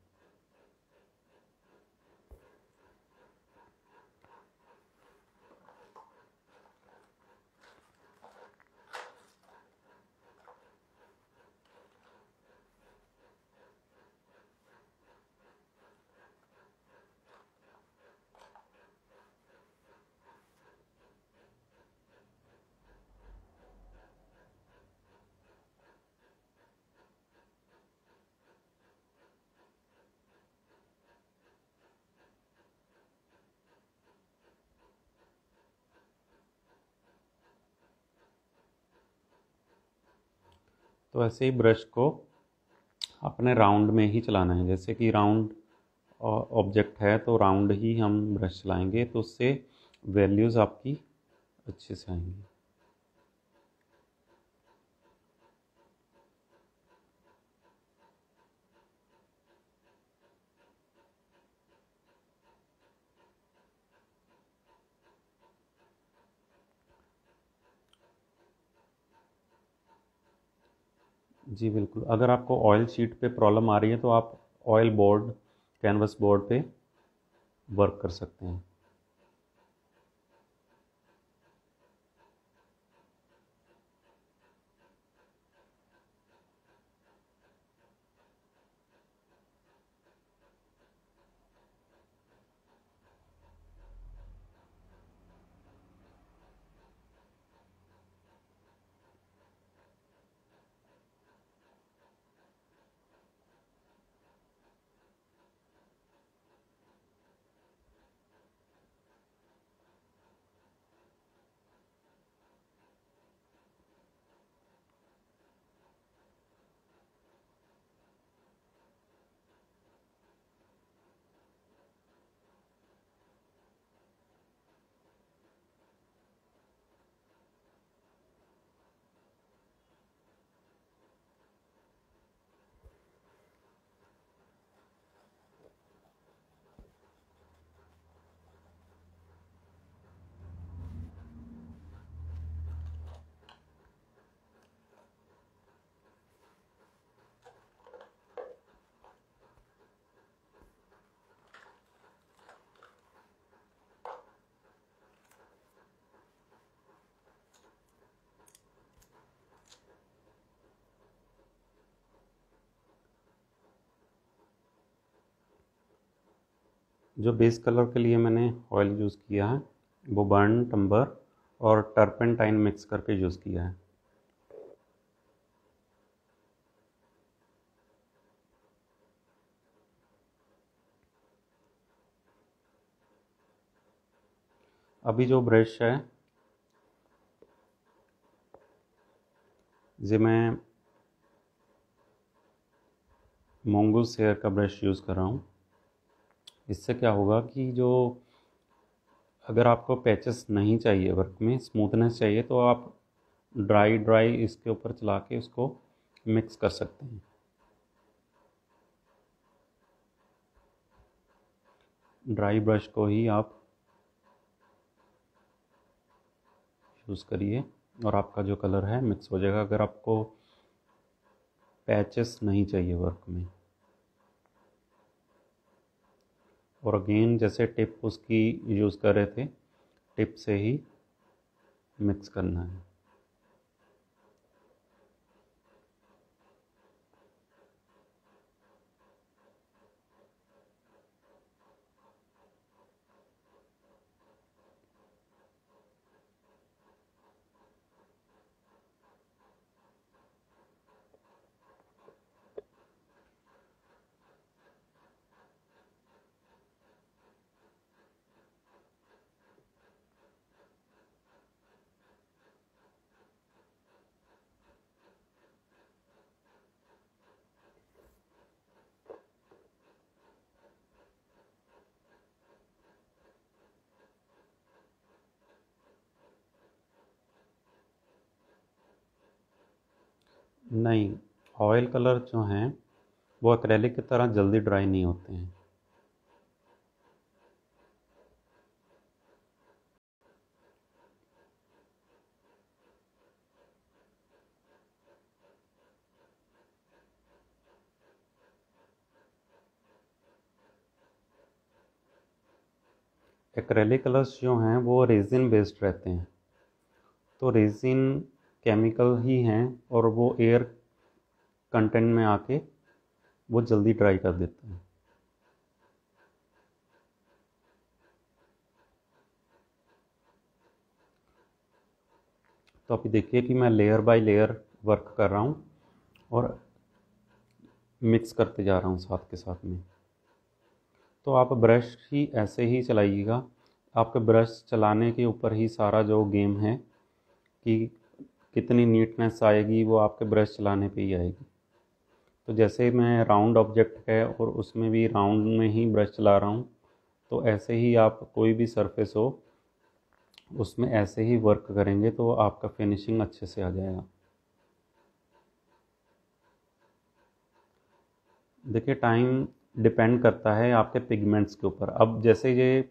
Speaker 1: तो ऐसे ही ब्रश को अपने राउंड में ही चलाना है जैसे कि राउंड ऑब्जेक्ट है तो राउंड ही हम ब्रश चलाएंगे तो उससे वैल्यूज़ आपकी अच्छे से आएंगी जी बिल्कुल अगर आपको ऑयल शीट पे प्रॉब्लम आ रही है तो आप ऑयल बोर्ड कैनवस बोर्ड पे वर्क कर सकते हैं जो बेस कलर के लिए मैंने ऑयल यूज़ किया है वो बर्न टम्बर और टर्पेंटाइन मिक्स करके यूज़ किया है अभी जो ब्रश है जे मैं मोंगूस हेयर का ब्रश यूज़ कर रहा हूँ इससे क्या होगा कि जो अगर आपको पैचेस नहीं चाहिए वर्क में स्मूथनेस चाहिए तो आप ड्राई ड्राई इसके ऊपर चला के उसको मिक्स कर सकते हैं ड्राई ब्रश को ही आप यूज़ करिए और आपका जो कलर है मिक्स हो जाएगा अगर आपको पैचेस नहीं चाहिए वर्क में और अगेन जैसे टिप उसकी यूज़ कर रहे थे टिप से ही मिक्स करना है नहीं ऑयल कलर जो हैं वो एक्रेलिक की तरह जल्दी ड्राई नहीं होते हैं एक्रेलिक कलर्स जो हैं वो रेजिन बेस्ड रहते हैं तो रेजिन केमिकल ही हैं और वो एयर कंटेंट में आके वो जल्दी ड्राई कर देते हैं तो आप देखिए कि मैं लेयर बाय लेयर वर्क कर रहा हूँ और मिक्स करते जा रहा हूँ साथ के साथ में तो आप ब्रश ही ऐसे ही चलाइएगा आपके ब्रश चलाने के ऊपर ही सारा जो गेम है कि कितनी नीटनेस आएगी वो आपके ब्रश चलाने पे ही आएगी तो जैसे मैं राउंड ऑब्जेक्ट है और उसमें भी राउंड में ही ब्रश चला रहा हूँ तो ऐसे ही आप कोई भी सरफेस हो उसमें ऐसे ही वर्क करेंगे तो आपका फिनिशिंग अच्छे से आ जाएगा देखिए टाइम डिपेंड करता है आपके पिगमेंट्स के ऊपर अब जैसे ये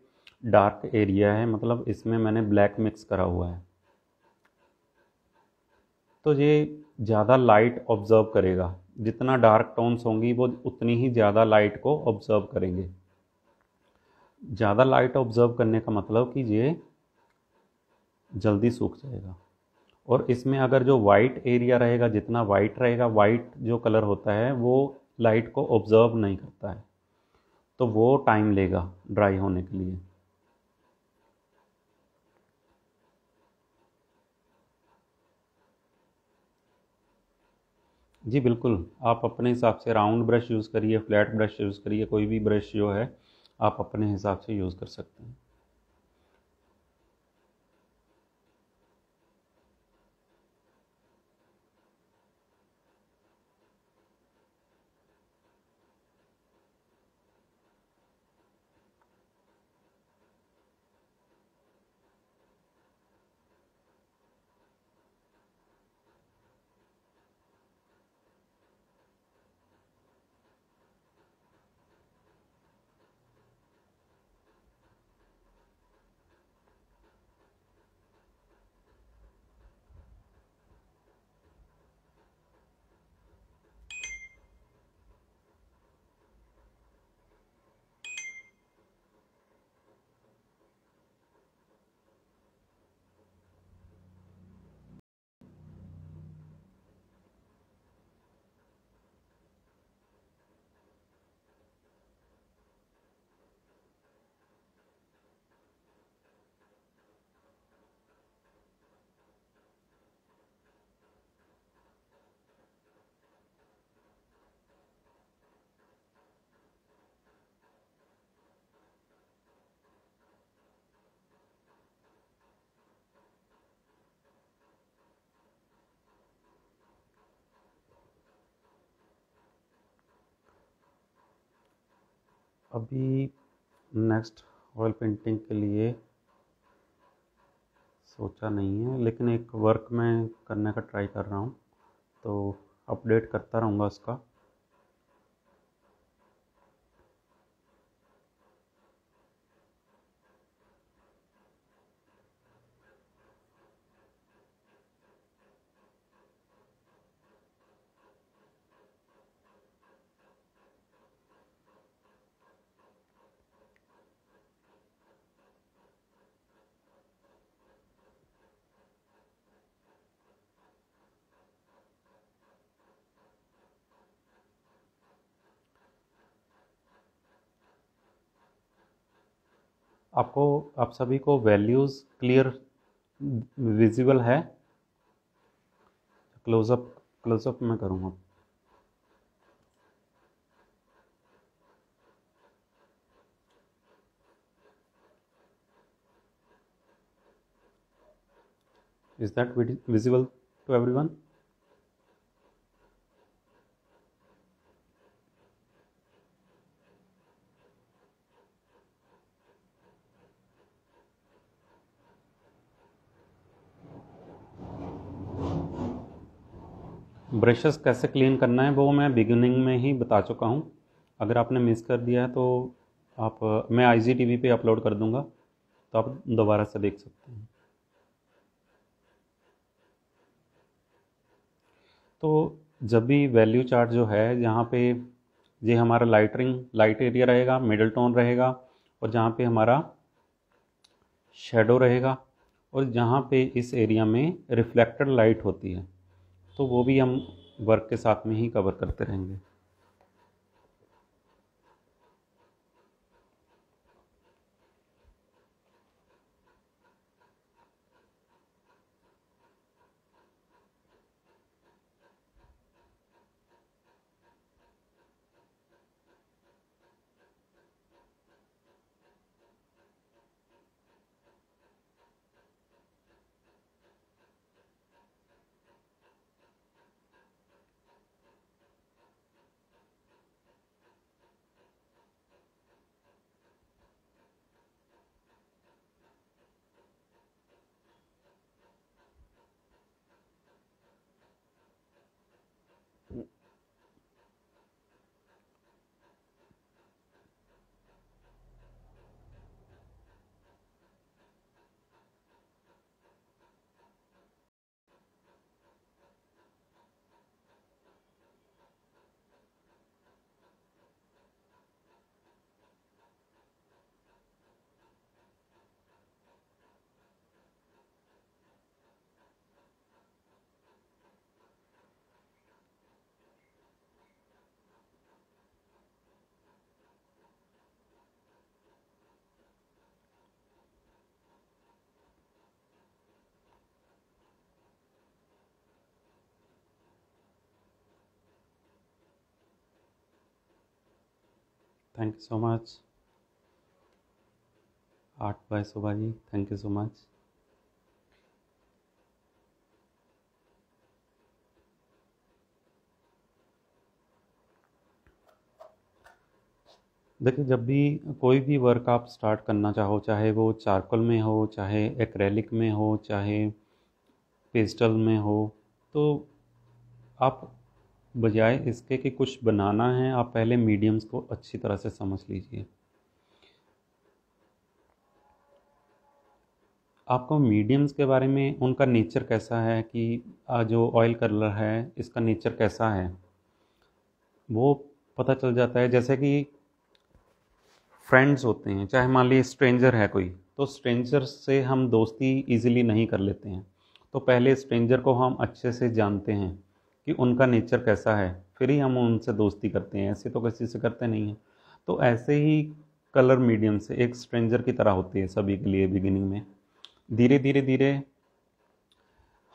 Speaker 1: डार्क एरिया है मतलब इसमें मैंने ब्लैक मिक्स करा हुआ है तो ये ज़्यादा लाइट ऑब्ज़र्व करेगा जितना डार्क टोन्स होंगी वो उतनी ही ज़्यादा लाइट को ऑब्ज़र्व करेंगे ज़्यादा लाइट ऑब्ज़र्व करने का मतलब कि ये जल्दी सूख जाएगा और इसमें अगर जो वाइट एरिया रहेगा जितना वाइट रहेगा वाइट जो कलर होता है वो लाइट को ऑब्ज़र्व नहीं करता है तो वो टाइम लेगा ड्राई होने के लिए जी बिल्कुल आप अपने हिसाब से राउंड ब्रश यूज़ करिए फ्लैट ब्रश यूज़ करिए कोई भी ब्रश जो है आप अपने हिसाब से यूज़ कर सकते हैं अभी नेक्स्ट ऑयल पेंटिंग के लिए सोचा नहीं है लेकिन एक वर्क मैं करने का ट्राई कर रहा हूँ तो अपडेट करता रहूँगा उसका आपको आप सभी को वैल्यूज़ क्लियर विजिबल है क्लोजअप क्लोजअप मैं करूँगा is that visible to everyone brushes कैसे क्लीन करना है वो मैं बिगिनिंग में ही बता चुका हूँ अगर आपने मिस कर दिया है तो आप मैं आई जी टी वी पर अपलोड कर दूँगा तो आप दोबारा से देख सकते हैं तो जब भी वैल्यू चार्ट जो है जहाँ पे ये हमारा लाइटरिंग लाइट एरिया रहेगा मिडल टोन रहेगा और जहाँ पे हमारा शेडो रहेगा और जहाँ पे इस एरिया में रिफ्लेक्टेड लाइट होती है तो वो भी हम वर्क के साथ में ही कवर करते रहेंगे थैंक यू सो मच आठ by Shobha ji thank you so much देखिए जब भी कोई भी वर्क आप स्टार्ट करना चाहो चाहे वो चारकोल में हो चाहे एक्रेलिक में हो चाहे पेस्टल में हो तो आप बजाय इसके कि कुछ बनाना है आप पहले मीडियम्स को अच्छी तरह से समझ लीजिए आपको मीडियम्स के बारे में उनका नेचर कैसा है कि जो ऑयल कलर है इसका नेचर कैसा है वो पता चल जाता है जैसे कि फ्रेंड्स होते हैं चाहे मान लीजिए स्ट्रेंजर है कोई तो स्ट्रेंजर से हम दोस्ती इजीली नहीं कर लेते हैं तो पहले स्ट्रेंजर को हम अच्छे से जानते हैं कि उनका नेचर कैसा है फिर ही हम उनसे दोस्ती करते हैं ऐसे तो किसी से करते नहीं हैं तो ऐसे ही कलर मीडियम से एक स्ट्रेंजर की तरह होती है सभी के लिए बिगिनिंग में धीरे धीरे धीरे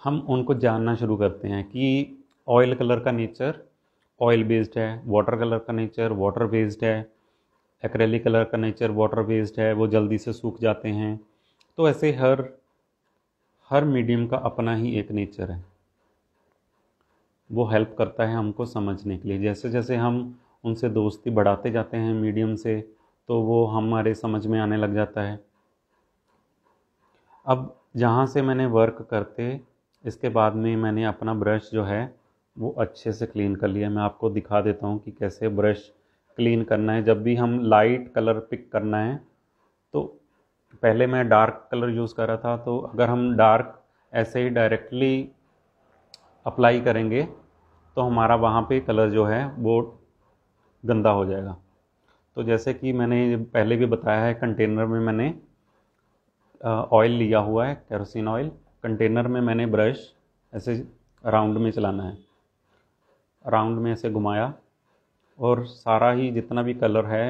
Speaker 1: हम उनको जानना शुरू करते हैं कि ऑयल कलर का नेचर ऑयल बेस्ड है वाटर कलर का नेचर वाटर बेस्ड है एक्रेली कलर का नेचर वाटर बेस्ड है वो जल्दी से सूख जाते हैं तो ऐसे हर हर मीडियम का अपना ही एक नेचर है वो हेल्प करता है हमको समझने के लिए जैसे जैसे हम उनसे दोस्ती बढ़ाते जाते हैं मीडियम से तो वो हमारे समझ में आने लग जाता है अब जहाँ से मैंने वर्क करते इसके बाद में मैंने अपना ब्रश जो है वो अच्छे से क्लीन कर लिया मैं आपको दिखा देता हूँ कि कैसे ब्रश क्लीन करना है जब भी हम लाइट कलर पिक करना है तो पहले मैं डार्क कलर यूज़ कर रहा था तो अगर हम डार्क ऐसे ही डायरेक्टली अप्लाई करेंगे तो हमारा वहाँ पे कलर जो है वो गंदा हो जाएगा तो जैसे कि मैंने पहले भी बताया है कंटेनर में मैंने ऑयल लिया हुआ है कैरोसिन ऑयल कंटेनर में मैंने ब्रश ऐसे राउंड में चलाना है राउंड में ऐसे घुमाया और सारा ही जितना भी कलर है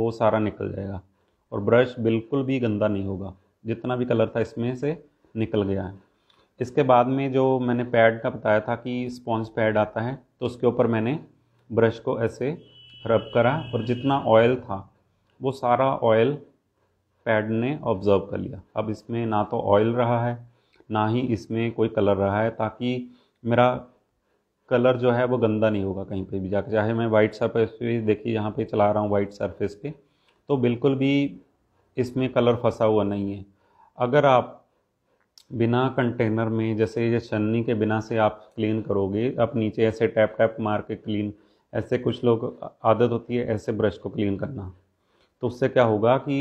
Speaker 1: वो सारा निकल जाएगा और ब्रश बिल्कुल भी गंदा नहीं होगा जितना भी कलर था इसमें से निकल गया है इसके बाद में जो मैंने पैड का बताया था कि स्पॉन्ज पैड आता है तो उसके ऊपर मैंने ब्रश को ऐसे रब करा और जितना ऑयल था वो सारा ऑयल पैड ने ऑब्ज़र्व कर लिया अब इसमें ना तो ऑयल रहा है ना ही इसमें कोई कलर रहा है ताकि मेरा कलर जो है वो गंदा नहीं होगा कहीं पे भी जाकर चाहे मैं वाइट सरफेस पे देखिए यहाँ पे चला रहा हूँ वाइट सरफेस पे तो बिल्कुल भी इसमें कलर फंसा हुआ नहीं है अगर आप बिना कंटेनर में जैसे ये छन्नी के बिना से आप क्लीन करोगे आप नीचे ऐसे टैप टैप मार के क्लीन ऐसे कुछ लोग आदत होती है ऐसे ब्रश को क्लीन करना तो उससे क्या होगा कि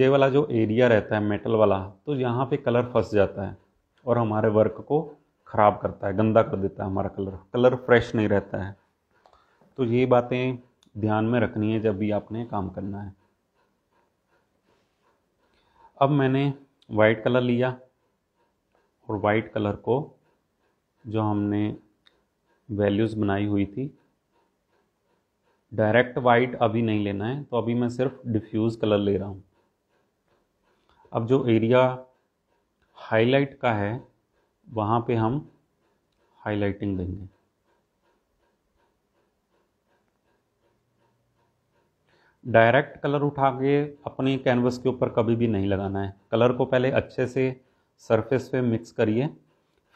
Speaker 1: ये वाला जो एरिया रहता है मेटल वाला तो यहाँ पे कलर फंस जाता है और हमारे वर्क को ख़राब करता है गंदा कर देता है हमारा कलर कलर फ्रेश नहीं रहता है तो ये बातें ध्यान में रखनी है जब भी आपने काम करना है अब मैंने वाइट कलर लिया और वाइट कलर को जो हमने वैल्यूज़ बनाई हुई थी डायरेक्ट वाइट अभी नहीं लेना है तो अभी मैं सिर्फ डिफ्यूज़ कलर ले रहा हूँ अब जो एरिया हाईलाइट का है वहाँ पे हम हाईलाइटिंग देंगे डायरेक्ट कलर उठा के अपने कैनवस के ऊपर कभी भी नहीं लगाना है कलर को पहले अच्छे से सरफेस पे मिक्स करिए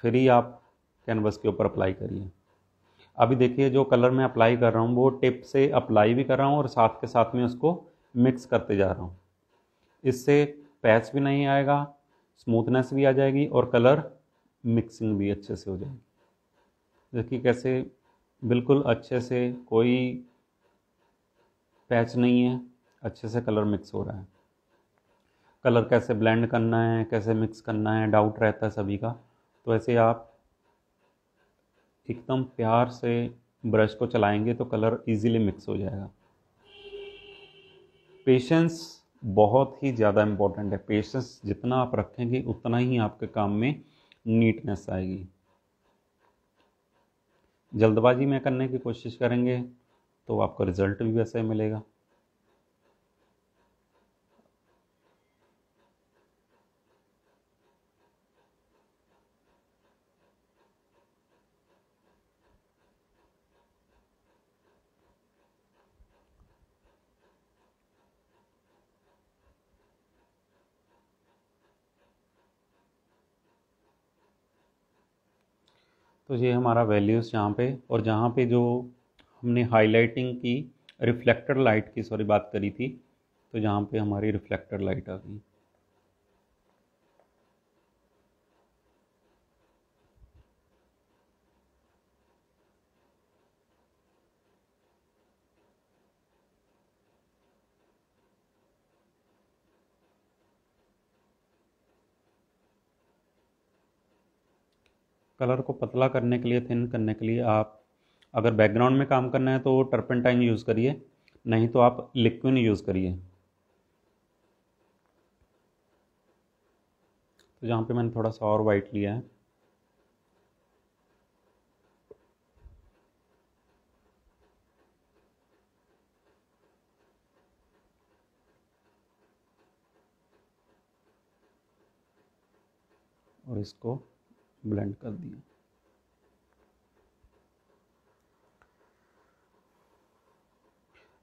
Speaker 1: फिर ही आप कैनवस के ऊपर अप्लाई करिए अभी देखिए जो कलर मैं अप्लाई कर रहा हूँ वो टिप से अप्लाई भी कर रहा हूँ और साथ के साथ में उसको मिक्स करते जा रहा हूँ इससे पैच भी नहीं आएगा स्मूथनेस भी आ जाएगी और कलर मिक्सिंग भी अच्छे से हो जाएगी देखिए कैसे बिल्कुल अच्छे से कोई पैच नहीं है अच्छे से कलर मिक्स हो रहा है कलर कैसे ब्लेंड करना है कैसे मिक्स करना है डाउट रहता है सभी का तो ऐसे आप एकदम प्यार से ब्रश को चलाएंगे तो कलर इजीली मिक्स हो जाएगा पेशेंस बहुत ही ज़्यादा इम्पोर्टेंट है पेशेंस जितना आप रखेंगे उतना ही आपके काम में नीटनेस आएगी जल्दबाजी में करने की कोशिश करेंगे तो आपको रिज़ल्ट भी वैसे ही मिलेगा तो ये हमारा वैल्यूज़ यहाँ पे और जहाँ पे जो हमने हाईलाइटिंग की रिफ्लेक्टर लाइट की सॉरी बात करी थी तो यहाँ पे हमारी रिफ्लेक्टर लाइट आ गई कलर को पतला करने के लिए थिन करने के लिए आप अगर बैकग्राउंड में काम करना है तो टर्पेंटाइन यूज़ करिए नहीं तो आप लिक्विन यूज़ करिए तो जहाँ पे मैंने थोड़ा सा और वाइट लिया है और इसको ब्लेंड कर दिया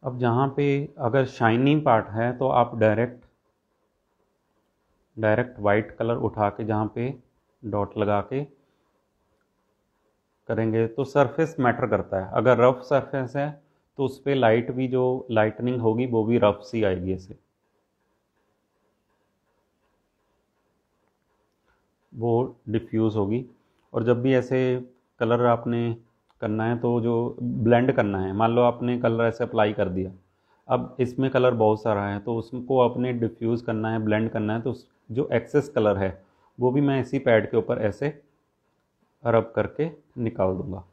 Speaker 1: अब जहाँ पे अगर शाइनी पार्ट है तो आप डायरेक्ट डायरेक्ट वाइट कलर उठा के जहाँ पे डॉट लगा के करेंगे तो सरफेस मैटर करता है अगर रफ सरफेस है तो उस पर लाइट भी जो लाइटनिंग होगी वो भी रफ सी आएगी इसे वो डिफ्यूज़ होगी और जब भी ऐसे कलर आपने करना है तो जो ब्लेंड करना है मान लो आपने कलर ऐसे अप्लाई कर दिया अब इसमें कलर बहुत सारा है तो उसको आपने डिफ्यूज़ करना है ब्लेंड करना है तो उस जो एक्सेस कलर है वो भी मैं इसी पैड के ऊपर ऐसे रब करके निकाल दूंगा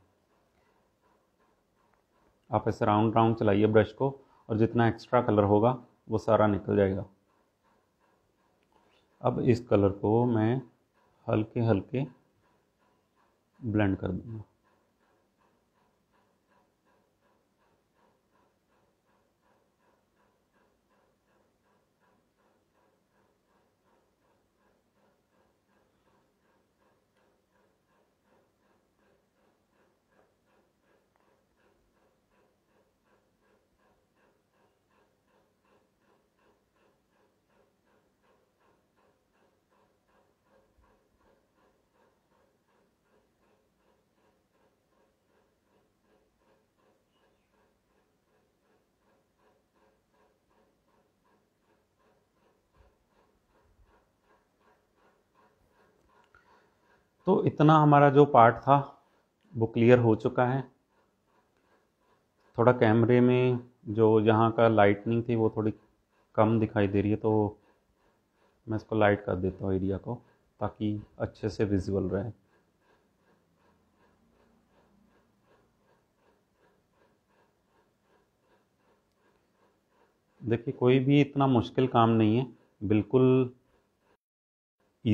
Speaker 1: आप ऐसे राउंड राउंड चलाइए ब्रश को और जितना एक्स्ट्रा कलर होगा वो सारा निकल जाएगा अब इस कलर को मैं हल्के हल्के ब्लेंड कर दूंगा तो इतना हमारा जो पार्ट था वो क्लियर हो चुका है थोड़ा कैमरे में जो यहाँ का लाइटनिंग थी वो थोड़ी कम दिखाई दे रही है तो मैं इसको लाइट कर देता हूँ एरिया को ताकि अच्छे से विजुअल रहे देखिए कोई भी इतना मुश्किल काम नहीं है बिल्कुल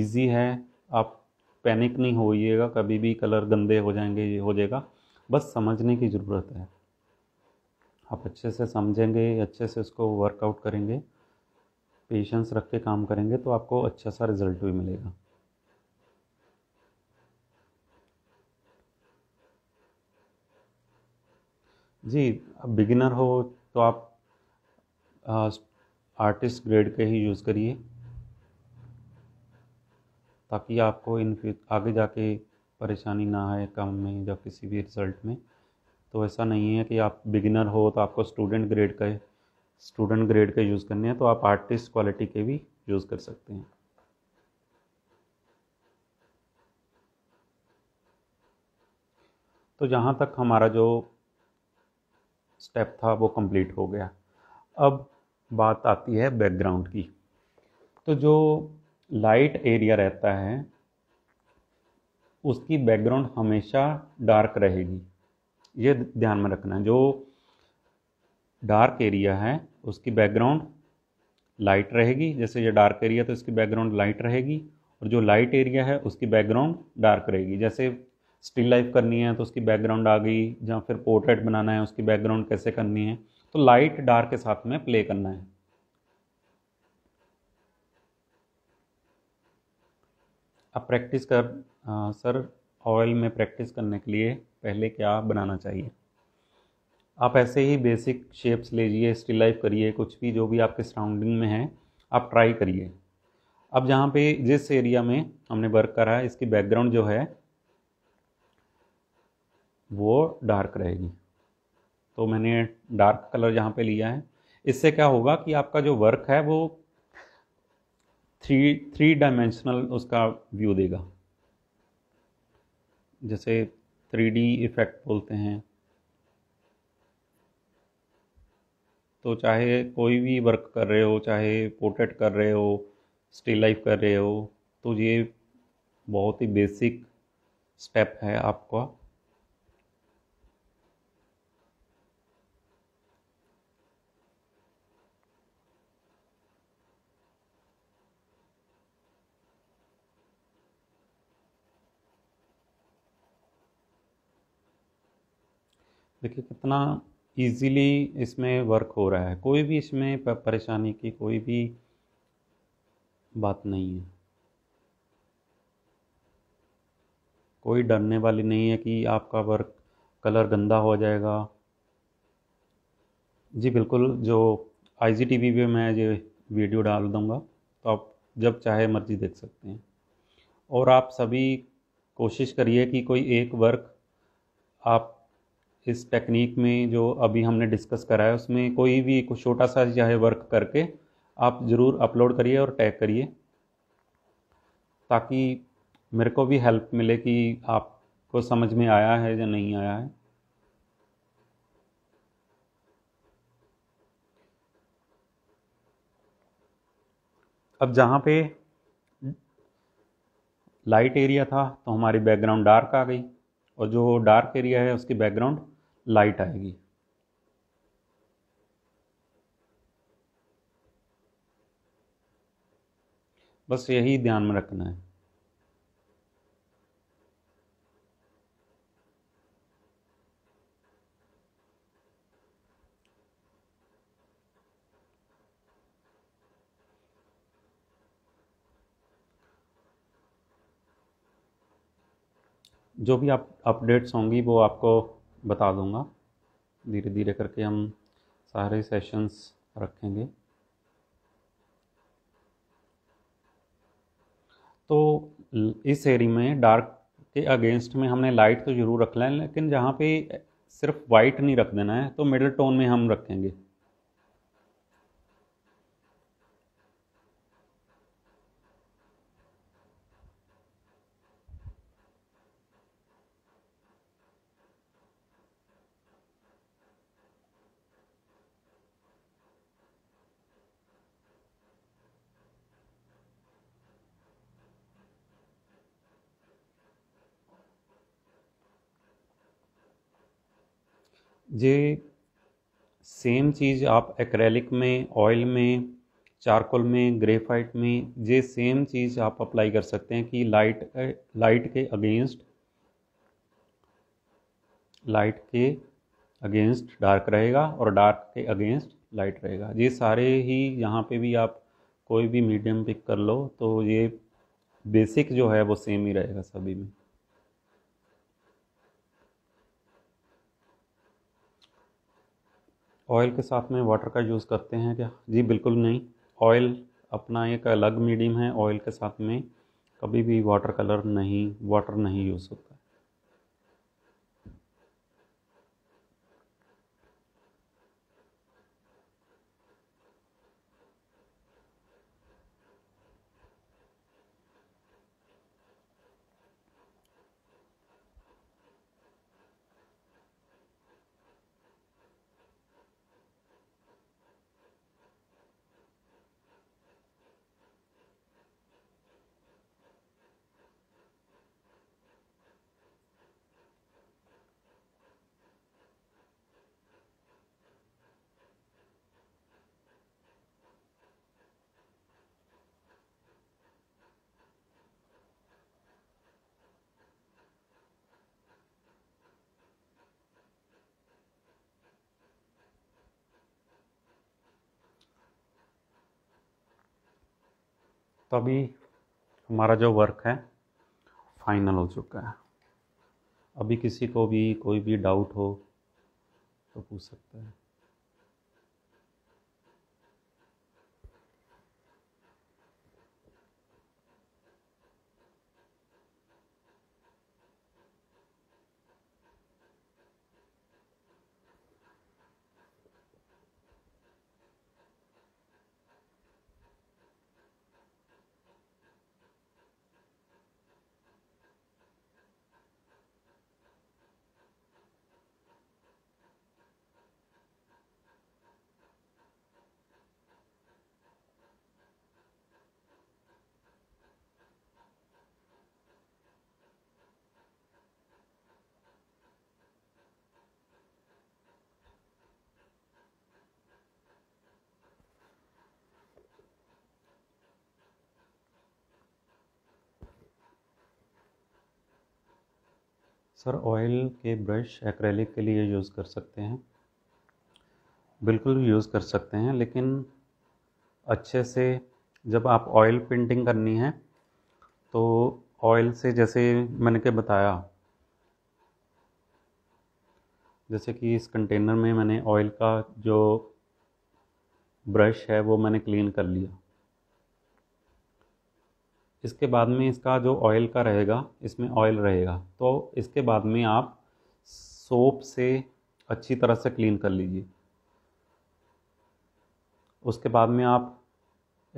Speaker 1: इजी है आप पैनिक नहीं होइएगा कभी भी कलर गंदे हो जाएंगे ये हो जाएगा बस समझने की ज़रूरत है आप अच्छे से समझेंगे अच्छे से उसको वर्कआउट करेंगे पेशेंस रख के काम करेंगे तो आपको अच्छा सा रिजल्ट भी मिलेगा जी अब बिगिनर हो तो आप आर्टिस्ट ग्रेड के ही यूज़ करिए ताकि आपको इन आगे जाके परेशानी ना आए काम में या किसी भी रिज़ल्ट में तो ऐसा नहीं है कि आप बिगिनर हो तो आपको स्टूडेंट ग्रेड का स्टूडेंट ग्रेड का यूज़ करने हैं तो आप आर्टिस्ट क्वालिटी के भी यूज़ कर सकते हैं तो जहाँ तक हमारा जो स्टेप था वो कंप्लीट हो गया अब बात आती है बैकग्राउंड की तो जो लाइट एरिया रहता है उसकी बैकग्राउंड हमेशा डार्क रहेगी ये ध्यान में रखना है जो डार्क एरिया है उसकी बैकग्राउंड लाइट रहेगी जैसे ये डार्क एरिया तो इसकी बैकग्राउंड लाइट रहेगी और जो लाइट एरिया है उसकी बैकग्राउंड डार्क रहेगी जैसे स्टिल लाइफ करनी है तो उसकी बैकग्राउंड आ गई या फिर पोर्ट्रेट बनाना है उसकी बैकग्राउंड कैसे करनी है तो लाइट डार्क के साथ में प्ले करना है अब प्रैक्टिस कर आ, सर ऑयल में प्रैक्टिस करने के लिए पहले क्या बनाना चाहिए आप ऐसे ही बेसिक शेप्स लीजिए स्टिल लाइफ करिए कुछ भी जो भी आपके सराउंडिंग में है आप ट्राई करिए अब जहाँ पे जिस एरिया में हमने वर्क करा है इसकी बैकग्राउंड जो है वो डार्क रहेगी तो मैंने डार्क कलर यहाँ पे लिया है इससे क्या होगा कि आपका जो वर्क है वो थ्री थ्री डायमेंशनल उसका व्यू देगा जैसे थ्री डी इफ़ेक्ट बोलते हैं तो चाहे कोई भी वर्क कर रहे हो चाहे पोर्ट्रेट कर रहे हो स्टिल लाइफ कर रहे हो तो ये बहुत ही बेसिक स्टेप है आपका देखिए कितना इजीली इसमें वर्क हो रहा है कोई भी इसमें परेशानी की कोई भी बात नहीं है कोई डरने वाली नहीं है कि आपका वर्क कलर गंदा हो जाएगा जी बिल्कुल जो आई जी टी वी पे मैं ये वीडियो डाल दूँगा तो आप जब चाहे मर्जी देख सकते हैं और आप सभी कोशिश करिए कि कोई एक वर्क आप इस टेक्निक में जो अभी हमने डिस्कस करा है उसमें कोई भी कुछ छोटा सा है वर्क करके आप ज़रूर अपलोड करिए और टैग करिए ताकि मेरे को भी हेल्प मिले कि आपको समझ में आया है या नहीं आया है अब जहाँ पे लाइट एरिया था तो हमारी बैकग्राउंड डार्क आ गई और जो डार्क एरिया है उसकी बैकग्राउंड लाइट आएगी बस यही ध्यान में रखना है जो भी आप अपडेट्स होंगी वो आपको बता दूंगा धीरे धीरे करके हम सारे सेशंस रखेंगे तो इस एरी में डार्क के अगेंस्ट में हमने लाइट तो ज़रूर रख है लेकिन जहाँ पे सिर्फ वाइट नहीं रख देना है तो मिडल टोन में हम रखेंगे ये सेम चीज़ आप एक्रेलिक में ऑयल में चारकोल में ग्रेफाइट में ये सेम चीज़ आप अप्लाई कर सकते हैं कि लाइट लाइट के अगेंस्ट लाइट के अगेंस्ट डार्क रहेगा और डार्क के अगेंस्ट लाइट रहेगा ये सारे ही यहाँ पे भी आप कोई भी मीडियम पिक कर लो तो ये बेसिक जो है वो सेम ही रहेगा सभी में ऑयल के साथ में वाटर का यूज़ करते हैं क्या जी बिल्कुल नहीं ऑयल अपना एक अलग मीडियम है ऑयल के साथ में कभी भी वाटर कलर नहीं वाटर नहीं यूज़ होता तो अभी हमारा जो वर्क है फाइनल हो चुका है अभी किसी को भी कोई भी डाउट हो तो पूछ सकते हैं सर ऑयल के ब्रश एक्रेलिक के लिए यूज़ कर सकते हैं बिल्कुल यूज़ कर सकते हैं लेकिन अच्छे से जब आप ऑयल पेंटिंग करनी है तो ऑयल से जैसे मैंने के बताया जैसे कि इस कंटेनर में मैंने ऑयल का जो ब्रश है वो मैंने क्लीन कर लिया इसके बाद में इसका जो ऑयल का रहेगा इसमें ऑयल रहेगा तो इसके बाद में आप सोप से अच्छी तरह से क्लीन कर लीजिए उसके बाद में आप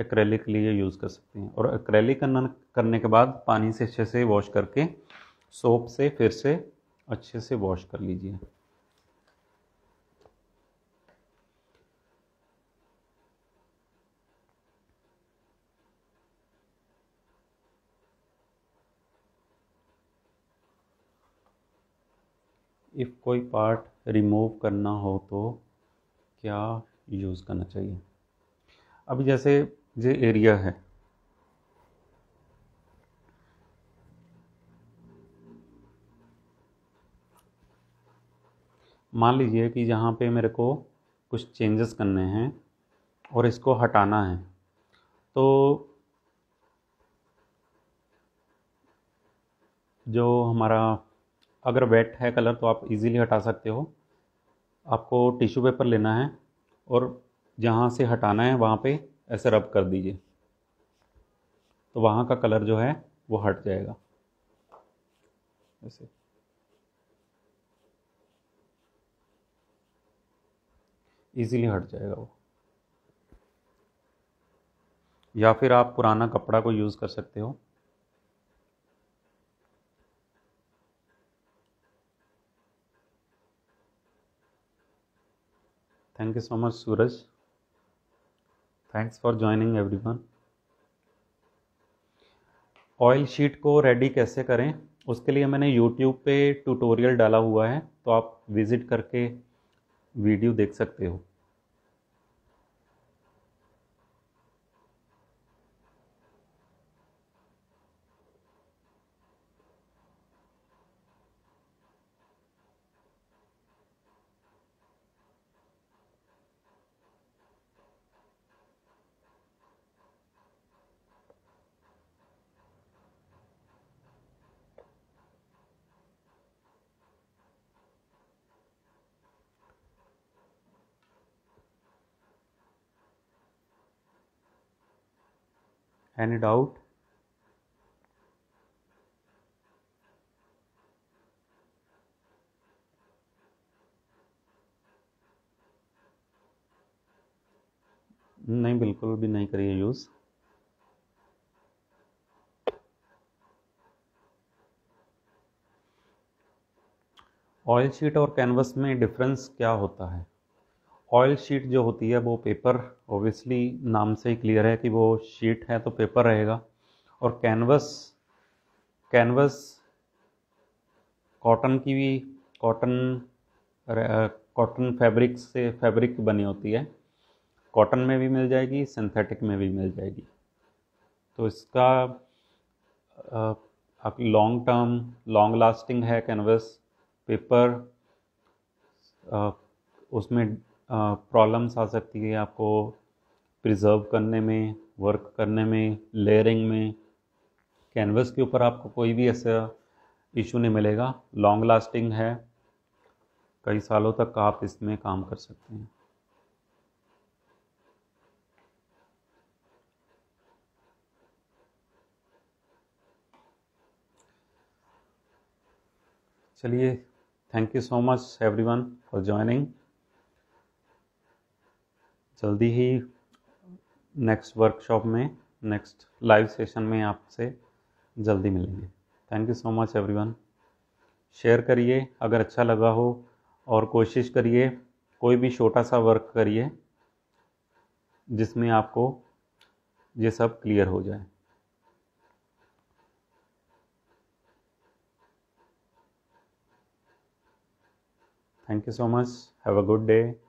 Speaker 1: एक्रेलिक लिए यूज़ कर सकते हैं और एक्रेलिक करने के बाद पानी से अच्छे से वॉश करके सोप से फिर से अच्छे से वॉश कर लीजिए इफ़ कोई पार्ट रिमूव करना हो तो क्या यूज़ करना चाहिए अभी जैसे ये एरिया है मान लीजिए कि यहाँ पे मेरे को कुछ चेंजेस करने हैं और इसको हटाना है तो जो हमारा अगर वेट है कलर तो आप इजीली हटा सकते हो आपको टिश्यू पेपर लेना है और जहाँ से हटाना है वहाँ पे ऐसे रब कर दीजिए तो वहाँ का कलर जो है वो हट जाएगा ऐसे इजीली हट जाएगा वो या फिर आप पुराना कपड़ा को यूज़ कर सकते हो thank you so much Suraj thanks for joining everyone oil sheet को रेडी कैसे करें उसके लिए मैंने यूट्यूब पे ट्यूटोरियल डाला हुआ है तो आप विज़िट करके वीडियो देख सकते हो एनी डाउट नहीं बिल्कुल भी नहीं करिए यूज़ ऑयल शीट और कैनवस में डिफरेंस क्या होता है ऑयल शीट जो होती है वो पेपर ओबियसली नाम से ही क्लियर है कि वो शीट है तो पेपर रहेगा और कैनवस कैनवस कॉटन की भी कॉटन कॉटन फैब्रिक से फैब्रिक बनी होती है कॉटन में भी मिल जाएगी सिंथेटिक में भी मिल जाएगी तो इसका लॉन्ग टर्म लॉन्ग लास्टिंग है कैनवस पेपर आ, उसमें प्रॉब्लम्स आ सकती है आपको प्रिजर्व करने में वर्क करने में लेयरिंग में कैनवस के ऊपर आपको कोई भी ऐसा इशू नहीं मिलेगा लॉन्ग लास्टिंग है कई सालों तक आप इसमें काम कर सकते हैं चलिए thank you so much everyone for joining जल्दी ही नेक्स्ट वर्कशॉप में नेक्स्ट लाइव सेशन में आपसे जल्दी मिलेंगे thank you so much everyone share करिए अगर अच्छा लगा हो और कोशिश करिए कोई भी छोटा सा वर्क करिए जिसमें आपको ये सब क्लियर हो जाए thank you so much have a good day